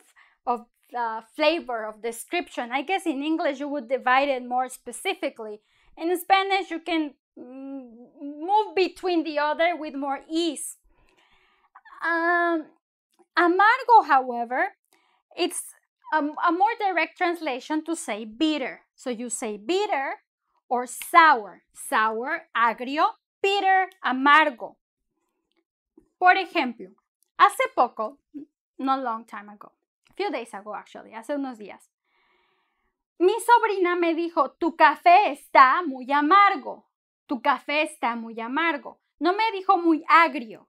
of uh, flavor of description. I guess in English you would divide it more specifically. In Spanish, you can mm, move between the other with more ease. Um, amargo, however, It's a, more direct translation to say bitter. So you say bitter or sour. Sour, agrio, bitter, amargo. Por ejemplo, hace poco, not long time ago, a few days ago actually, hace unos días, mi sobrina me dijo, tu café está muy amargo, tu café está muy amargo. No me dijo muy agrio,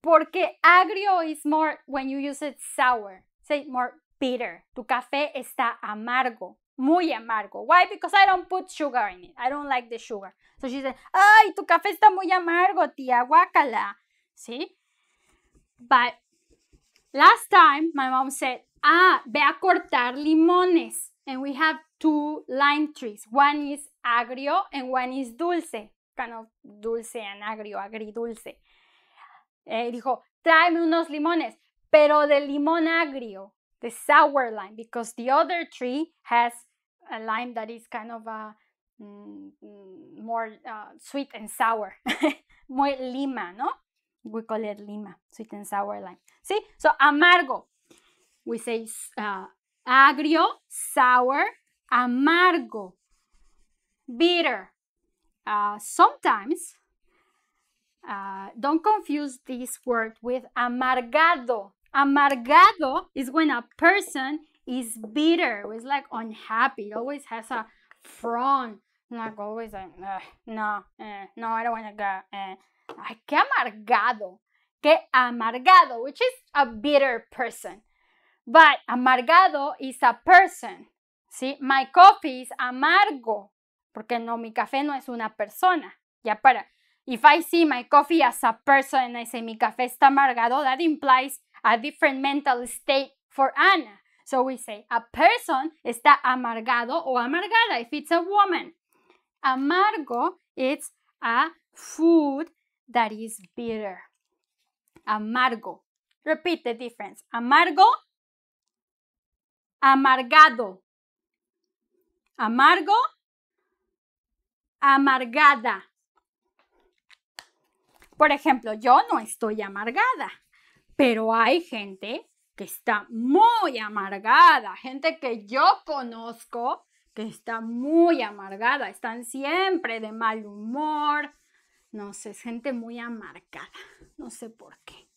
porque agrio is more when you use it sour more bitter. Tu café está amargo, muy amargo. Why? Because I don't put sugar in it. I don't like the sugar. So she said, ay, tu café está muy amargo, tía, guácala. ¿Sí? But last time my mom said, ah, ve a cortar limones. And we have two lime trees. One is agrio and one is dulce. Kind of dulce and agrio, agridulce. Eh, dijo, tráeme unos limones. pero de limón agrio, the sour lime, because the other tree has a lime that is kind of a mm, mm more uh, sweet and sour. [laughs] Muy lima, no? We call it lima, sweet and sour lime. See? So amargo, we say uh, agrio, sour, amargo, bitter. Uh, sometimes, uh, don't confuse this word with amargado Amargado is when a person is bitter, it's like unhappy, It always has a frown like always like, no, eh, no, I don't want to go. Eh. Ay, qué amargado, que amargado, which is a bitter person. But amargado is a person. ¿sí? My coffee is amargo, porque no, mi café no es una persona. Ya para, if I see my coffee as a person I say mi café está amargado, that implies a different mental state for Anna. So we say a person está amargado o amargada if it's a woman. Amargo it's a food that is bitter. Amargo. Repeat the difference. Amargo, amargado. Amargo, amargada. Por ejemplo, yo no estoy amargada. Pero hay gente que está muy amargada, gente que yo conozco que está muy amargada, están siempre de mal humor, no sé, gente muy amargada, no sé por qué.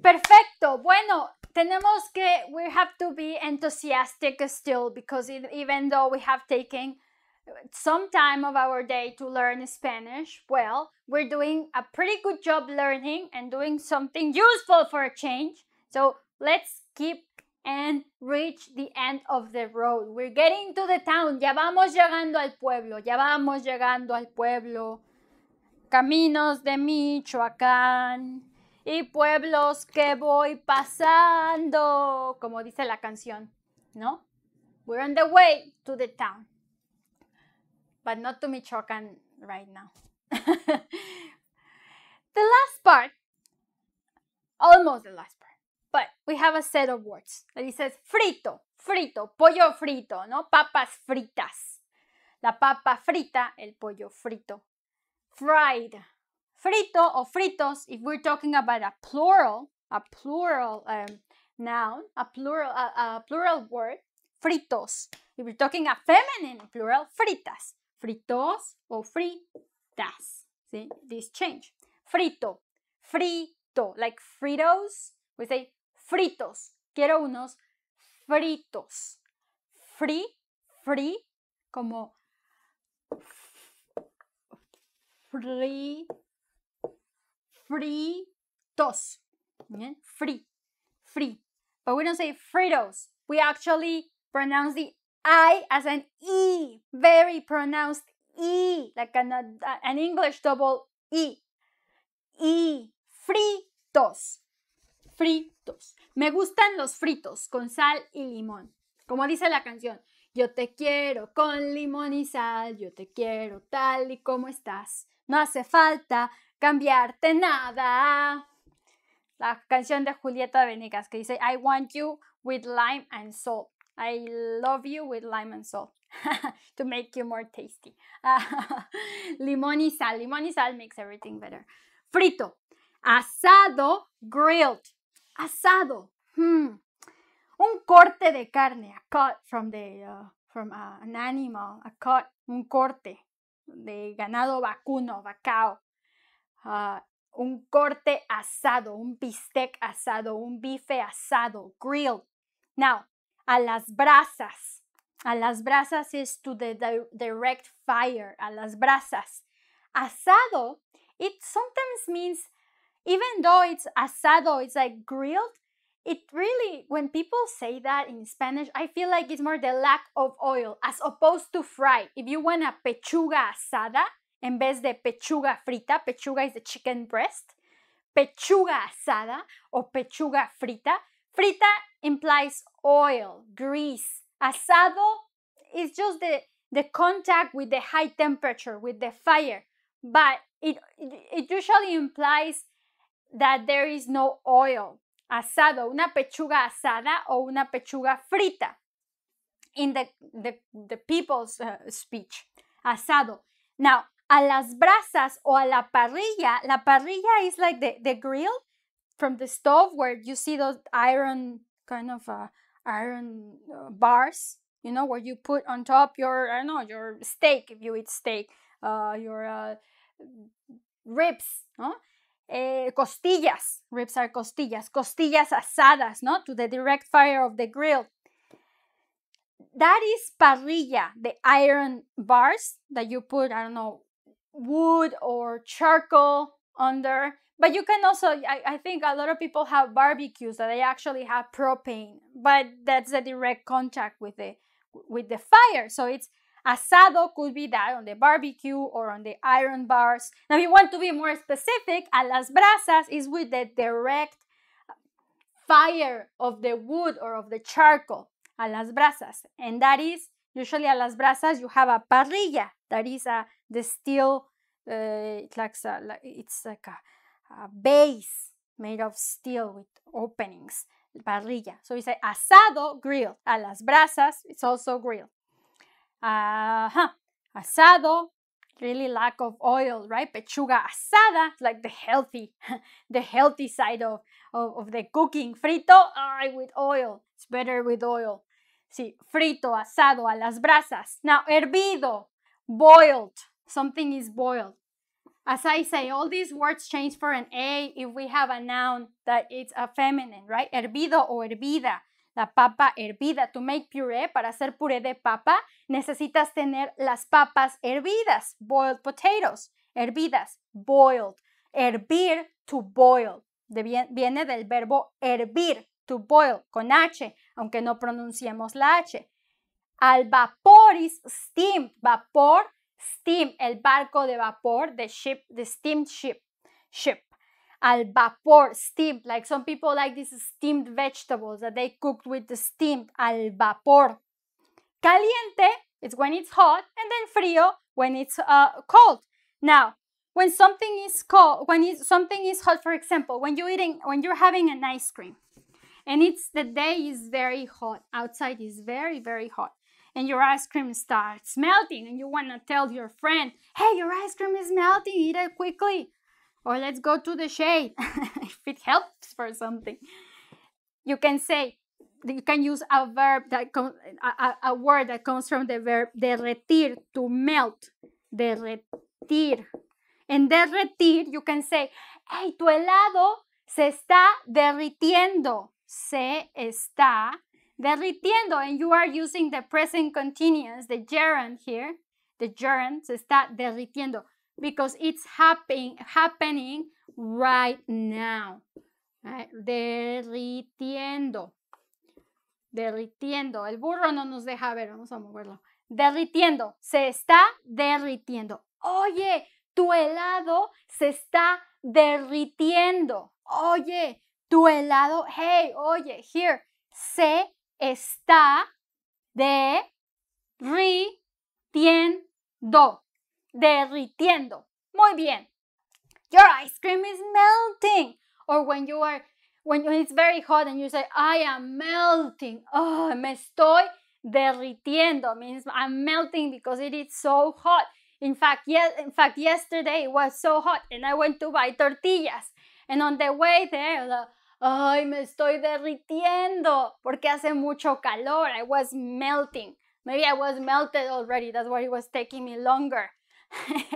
Perfecto, bueno, tenemos que, we have to be enthusiastic still because e-, even though we have taken some time of our day to learn Spanish, well, we're doing a pretty good job learning and doing something useful for a change. So let's keep and reach the end of the road. We're getting to the town. Ya vamos llegando al pueblo. Ya vamos llegando al pueblo. Caminos de Michoacán y pueblos que voy pasando, como dice la canción, ¿no? We're on the way to the town but not to Michoacan right now. [laughs] the last part, almost the last part, but we have a set of words that it says frito, frito, pollo frito, no? Papas fritas. La papa frita, el pollo frito. Fried, frito or fritos, if we're talking about a plural, a plural um, noun, a plural, a, a plural word, fritos. If we're talking a feminine plural, fritas. fritos o fritas, ¿sí? This change. Frito, frito, like fritos, we say fritos. Quiero unos fritos. Free, free, como free, fritos. Free, ¿eh? free. But we don't say fritos. We actually pronounce the I as an E, very pronounced E, like an, English double E. E, fritos, fritos. Me gustan los fritos con sal y limón, como dice la canción. Yo te quiero con limón y sal, yo te quiero tal y como estás. No hace falta cambiarte nada. La canción de Julieta Venegas que dice I want you with lime and salt. I love you with lime and salt [laughs] to make you more tasty. [laughs] limón y sal. Limón y sal makes everything better. Frito. Asado, grilled. Asado. Hmm. Un corte de carne. A cut from, the, uh, from uh, an animal. A cut. Un corte de ganado vacuno, vacao. Ah, un corte asado. Un bistec asado. Un bife asado. Grilled. Now, a las brasas. A las brasas is to the di direct fire, a las brasas. Asado, it sometimes means, even though it's asado, it's like grilled, it really, when people say that in Spanish, I feel like it's more the lack of oil as opposed to fry. If you want a pechuga asada, en vez de pechuga frita, pechuga is the chicken breast, pechuga asada or pechuga frita, Frita implies oil, grease. Asado is just the, the contact with the high temperature, with the fire. But it, it usually implies that there is no oil. Asado, una pechuga asada o una pechuga frita in the, the, the people's uh, speech. Asado. Now, a las brasas o a la parrilla, la parrilla is like the, the grill, from the stove where you see those iron kind of uh, iron uh, bars, you know, where you put on top your I don't know your steak if you eat steak, uh, your uh, ribs, no? Eh, costillas, ribs are costillas, costillas asadas, no, to the direct fire of the grill. That is parrilla, the iron bars that you put, I don't know, wood or charcoal under but you can also, I, I think a lot of people have barbecues that they actually have propane, but that's a direct contact with the with the fire. So it's asado could be that on the barbecue or on the iron bars. Now, if you want to be more specific, a las brasas is with the direct fire of the wood or of the charcoal, a las brasas. And that is usually a las brasas, you have a parrilla, that is a, the steel, uh, it's, like a, it's like a a base made of steel with openings, parrilla. So we say asado, grill, A las brasas, it's also grill. Uh -huh. Asado, really lack of oil, right? Pechuga asada, like the healthy, [laughs] the healthy side of, of, of the cooking. Frito, ay, with oil. It's better with oil. See, frito, asado, a las brasas. Now, hervido, boiled. Something is boiled. as I say, all these words change for an A if we have a noun that it's a feminine, right? Hervido o hervida, la papa hervida. To make puree, para hacer puré de papa, necesitas tener las papas hervidas, boiled potatoes, hervidas, boiled. Hervir, to boil, viene del verbo hervir, to boil, con H, aunque no pronunciemos la H. Al vaporis. steam, vapor steam, el barco de vapor, the ship, the steam ship, ship. Al vapor, steam. like some people like these steamed vegetables that they cooked with the steam, al vapor. Caliente is when it's hot, and then frío when it's uh, cold. Now, when something is cold, when something is hot, for example, when you're eating, when you're having an ice cream, and it's the day is very hot, outside is very, very hot and your ice cream starts melting and you want to tell your friend, hey, your ice cream is melting, eat it quickly. Or let's go to the shade [laughs] if it helps for something. You can say, you can use a verb that comes a, a, word that comes from the verb derretir to melt derretir and derretir you can say hey tu helado se está derritiendo se está derritiendo and you are using the present continuous, the gerund here, the gerund se está derritiendo because it's happening happening right now. Derritiendo. Derritiendo. El burro no nos deja ver, vamos a moverlo. Derritiendo. Se está derritiendo. Oye, tu helado se está derritiendo. Oye, tu helado. Hey, oye, here. Se está derritiendo. Derritiendo. Muy bien. Your ice cream is melting. Or when you are when it's very hot and you say I am melting. Oh, me estoy derritiendo means I'm melting because it is so hot. In fact, yes, in fact, yesterday it was so hot and I went to buy tortillas. And on the way there, the, ay, me estoy derritiendo porque hace mucho calor. I was melting. Maybe I was melted already. That's why it was taking me longer. [laughs]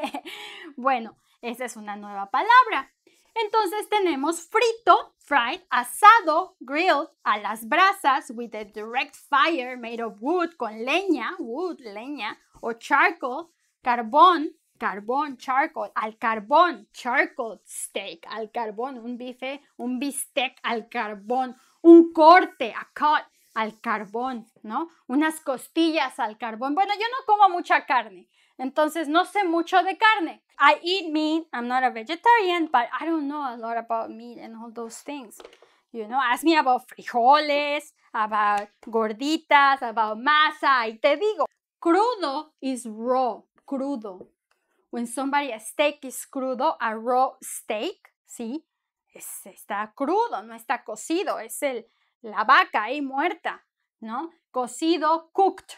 bueno, esa es una nueva palabra. Entonces tenemos frito, fried, asado, grilled, a las brasas, with a direct fire made of wood, con leña, wood, leña, o charcoal, carbón, carbón, charcoal, al carbón, charcoal steak, al carbón, un bife, un bistec al carbón, un corte, a cut, al carbón, ¿no? Unas costillas al carbón. Bueno, yo no como mucha carne, entonces no sé mucho de carne. I eat meat, I'm not a vegetarian, but I don't know a lot about meat and all those things. You know, ask me about frijoles, about gorditas, about masa, y te digo, crudo is raw, crudo when somebody a steak is crudo, a raw steak, ¿sí? está crudo, no está cocido, es el, la vaca ahí muerta, ¿no? Cocido, cooked,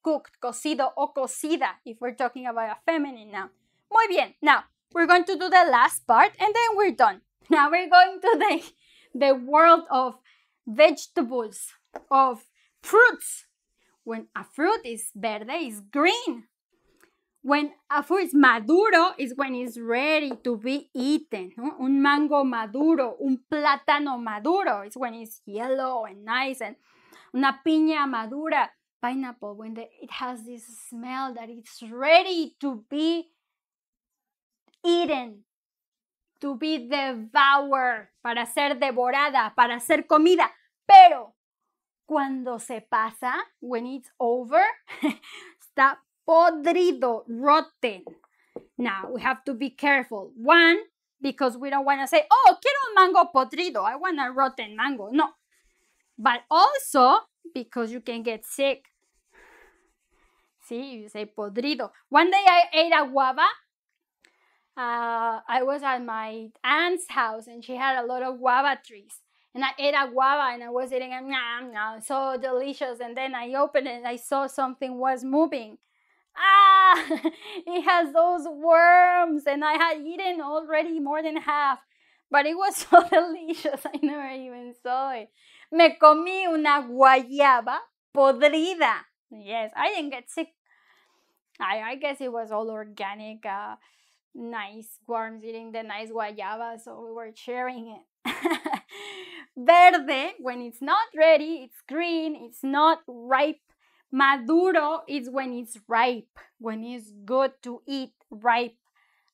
cooked, cocido o cocida, if we're talking about a feminine noun. Muy bien, now we're going to do the last part and then we're done. [laughs] Now we're going to the, the world of vegetables, of fruits. When a fruit is verde, is green, When a fruit is maduro is when it's ready to be eaten. Un mango maduro, un plátano maduro is when it's yellow and nice. And una piña madura, pineapple, when it has this smell that it's ready to be eaten, to be devoured, para ser devorada, para ser comida. Pero cuando se pasa, when it's over, está [laughs] podrido, rotten. Now we have to be careful. One, because we don't want to say, oh, quiero un mango podrido. I want a rotten mango. No. But also because you can get sick. See, you say podrido. One day I ate a guava. Uh, I was at my aunt's house and she had a lot of guava trees. And I ate a guava and I was eating it, so delicious. And then I opened it and I saw something was moving ah, it [laughs] has those worms and I had eaten already more than half. But it was [laughs] so delicious, I never even saw it. Me comí una guayaba podrida. Yes, I didn't get sick. I, I guess it was all organic, uh, nice worms eating the nice guayaba, so we were sharing it. [laughs] Verde, when it's not ready, it's green, it's not ripe Maduro is when it's ripe, when it's good to eat ripe,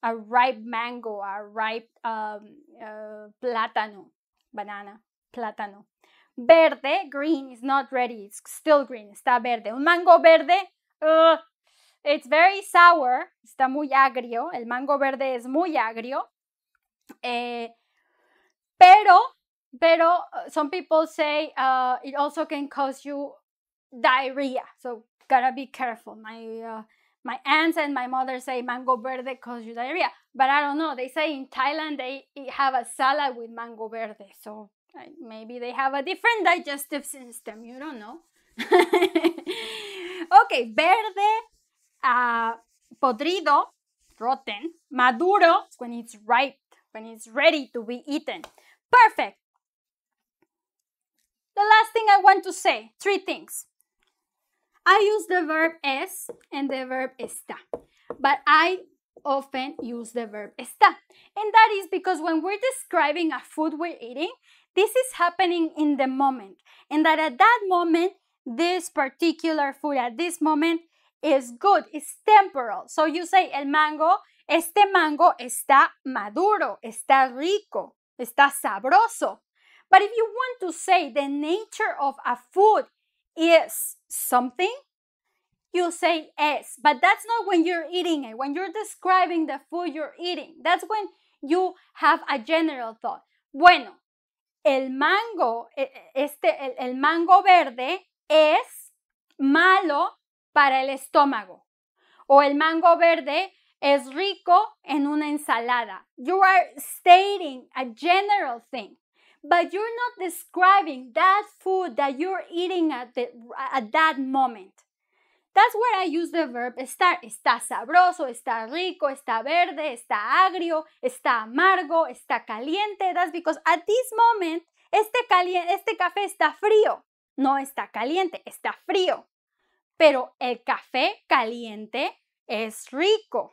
a ripe mango, a ripe um, uh, plátano, banana, plátano. Verde, green, is not ready, it's still green, está verde. Un mango verde, uh, it's very sour, está muy agrio, el mango verde es muy agrio. Eh, pero, pero, uh, some people say uh, it also can cause you diarrhea. So gotta be careful. My uh, my aunts and my mother say mango verde causes you diarrhea, but I don't know. They say in Thailand they have a salad with mango verde, so maybe they have a different digestive system. You don't know. [laughs] okay, verde, uh, podrido, rotten, maduro, when it's ripe, when it's ready to be eaten. Perfect. The last thing I want to say, three things. I use the verb es and the verb está, but I often use the verb está. And that is because when we're describing a food we're eating, this is happening in the moment. And that at that moment, this particular food at this moment is good, it's temporal. So you say el mango, este mango está maduro, está rico, está sabroso. But if you want to say the nature of a food is something, you say es, but that's not when you're eating it. When you're describing the food you're eating, that's when you have a general thought. Bueno, el mango, este, el, el mango verde es malo para el estómago. O el mango verde es rico en una ensalada. You are stating a general thing. but you're not describing that food that you're eating at, at that moment. That's where I use the verb estar. Está sabroso, está rico, está verde, está agrio, está amargo, está caliente. That's because at this moment, este, este café está frío. No está caliente, está frío. Pero el café caliente es rico.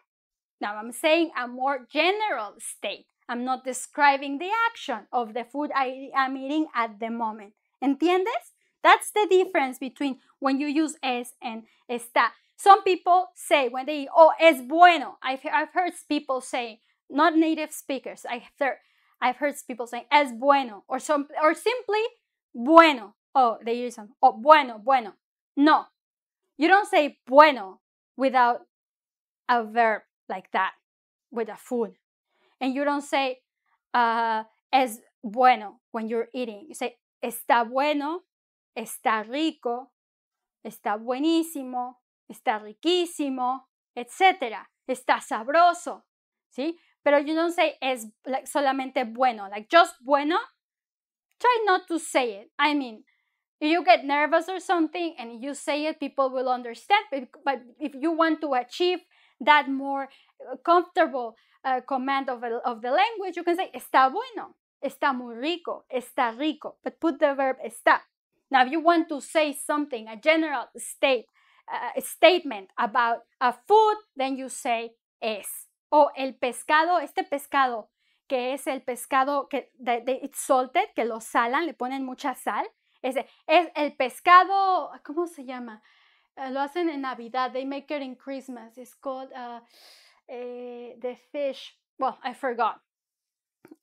Now I'm saying a more general state. I'm not describing the action of the food I am eating at the moment. ¿Entiendes? That's the difference between when you use es and está. Some people say when they eat, oh, es bueno. I've, I've heard people say not native speakers, I've heard, I've heard people saying es bueno or, some, or simply bueno. Oh, they use some, oh, bueno, bueno. No, you don't say bueno without a verb like that, with a food and you don't say uh, es bueno when you're eating. You say está bueno, está rico, está buenísimo, está riquísimo, etc. Está sabroso, ¿sí? Pero you don't say es like, solamente bueno, like just bueno. Try not to say it. I mean, if you get nervous or something and you say it, people will understand. But if you want to achieve that more comfortable Eh, command of, the language, you can say está bueno, está muy rico, está rico, but put the verb está. Now, if you want to say something, a general state, eh, statement about a food, then you say es. O el pescado, este pescado que es el pescado que it's salted, que lo salan, le ponen mucha sal. Es, es el pescado, ¿cómo se llama? Eh, lo hacen en Navidad, they make it in Christmas. It's called uh, eh, the fish, well, I forgot.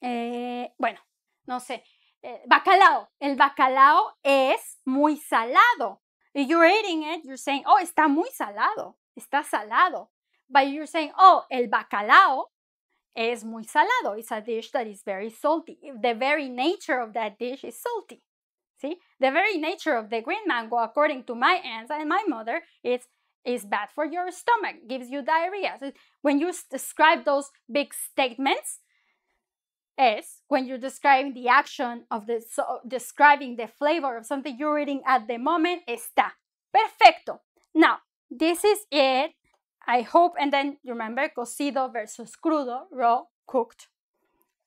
Eh, bueno, no sé. Eh, bacalao. El bacalao es muy salado. If you're eating it, you're saying, oh, está muy salado. Está salado. But you're saying, oh, el bacalao es muy salado. It's a dish that is very salty. The very nature of that dish is salty. See, the very nature of the green mango, according to my aunts and my mother, is is bad for your stomach, gives you diarrhea. So when you describe those big statements, is when you're describing the action of the so describing the flavor of something you're eating at the moment está perfecto now this is it i hope and then remember cocido versus crudo raw cooked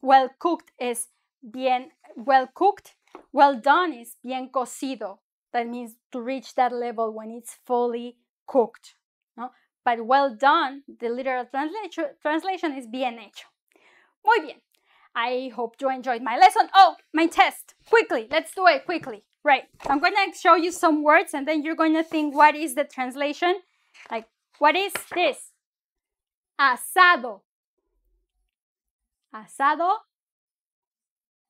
well cooked is bien well cooked well done is bien cocido that means to reach that level when it's fully cooked. ¿no? But well done, the literal translation translation is bien hecho. Muy bien. I hope you enjoyed my lesson. Oh, my test. Quickly, let's do it quickly. Right, I'm gonna show you some words and then you're gonna think what is the translation? Like, what is this? Asado. Asado.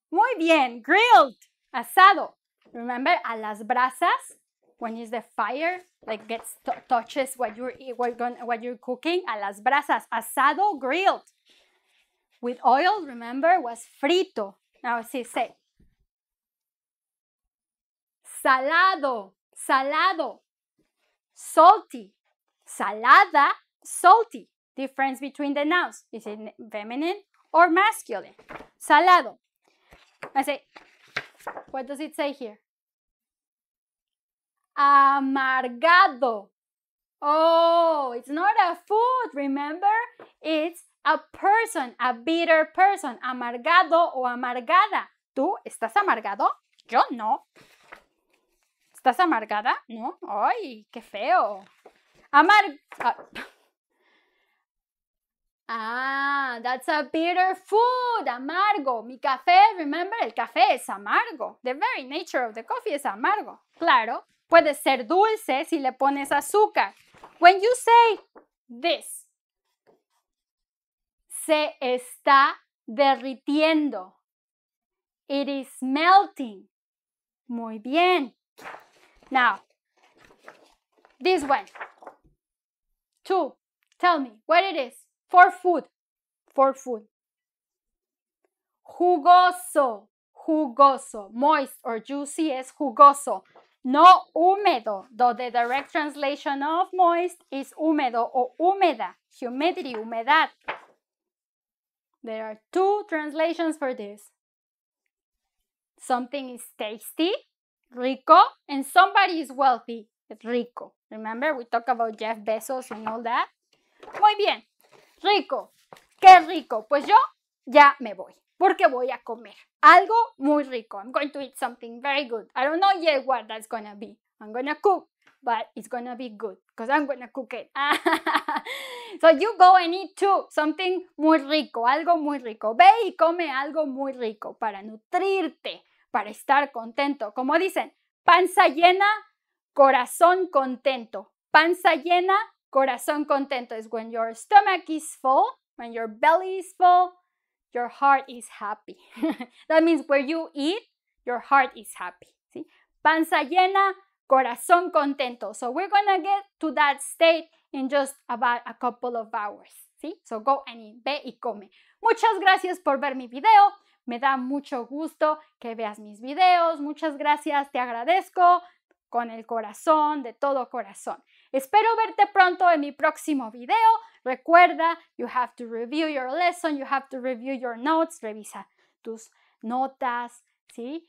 Muy bien, grilled. Asado. Remember, a las brasas, when is the fire like gets touches what you're what you're, going, what you're cooking a las brasas asado grilled with oil remember was frito now see say salado salado salty salada salty difference between the nouns is it feminine or masculine salado i say what does it say here amargado. Oh, it's not a food, remember? It's a person, a bitter person, amargado o amargada. ¿Tú estás amargado? Yo no. ¿Estás amargada? No. ¡Ay, qué feo! Amar... Ah, ah that's a bitter food, amargo. Mi café, remember, el café es amargo. The very nature of the coffee is amargo. Claro, Puede ser dulce si le pones azúcar. When you say this, se está derritiendo. It is melting. Muy bien. Now, this one. Two. Tell me what it is for food. For food. Jugoso. Jugoso. Moist or juicy es jugoso. No húmedo, though the direct translation of moist is húmedo o húmeda, humidity, humedad. There are two translations for this. Something is tasty, rico, and somebody is wealthy, rico. Remember, we talked about Jeff Bezos and all that. Muy bien, rico, qué rico. Pues yo ya me voy. porque voy a comer algo muy rico. I'm going to eat something very good. I don't know yet what that's gonna be. I'm gonna cook, but it's gonna be good because I'm gonna cook it. [laughs] so you go and eat too. Something muy rico, algo muy rico. Ve y come algo muy rico para nutrirte, para estar contento. Como dicen, panza llena, corazón contento. Panza llena, corazón contento is when your stomach is full, when your belly is full, your heart is happy. [laughs] that means where you eat, your heart is happy. Panza llena, corazón contento. So we're gonna get to that state in just about a couple of hours. ¿sí? So go and eat, ve y come. Muchas gracias por ver mi video. Me da mucho gusto que veas mis videos. Muchas gracias, te agradezco con el corazón, de todo corazón. Espero verte pronto en mi próximo video. Recuerda, you have to review your lesson, you have to review your notes, revisa tus notas, ¿sí?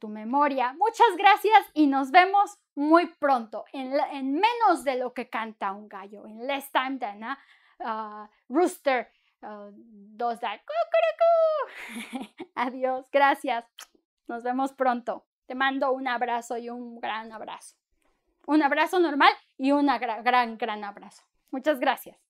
tu memoria. Muchas gracias y nos vemos muy pronto, en, menos de lo que canta un gallo, en less time than a uh, rooster uh, does that. [laughs] Adiós, gracias. Nos vemos pronto. Te mando un abrazo y un gran abrazo. Un abrazo normal y un gran, gran abrazo. Muchas gracias.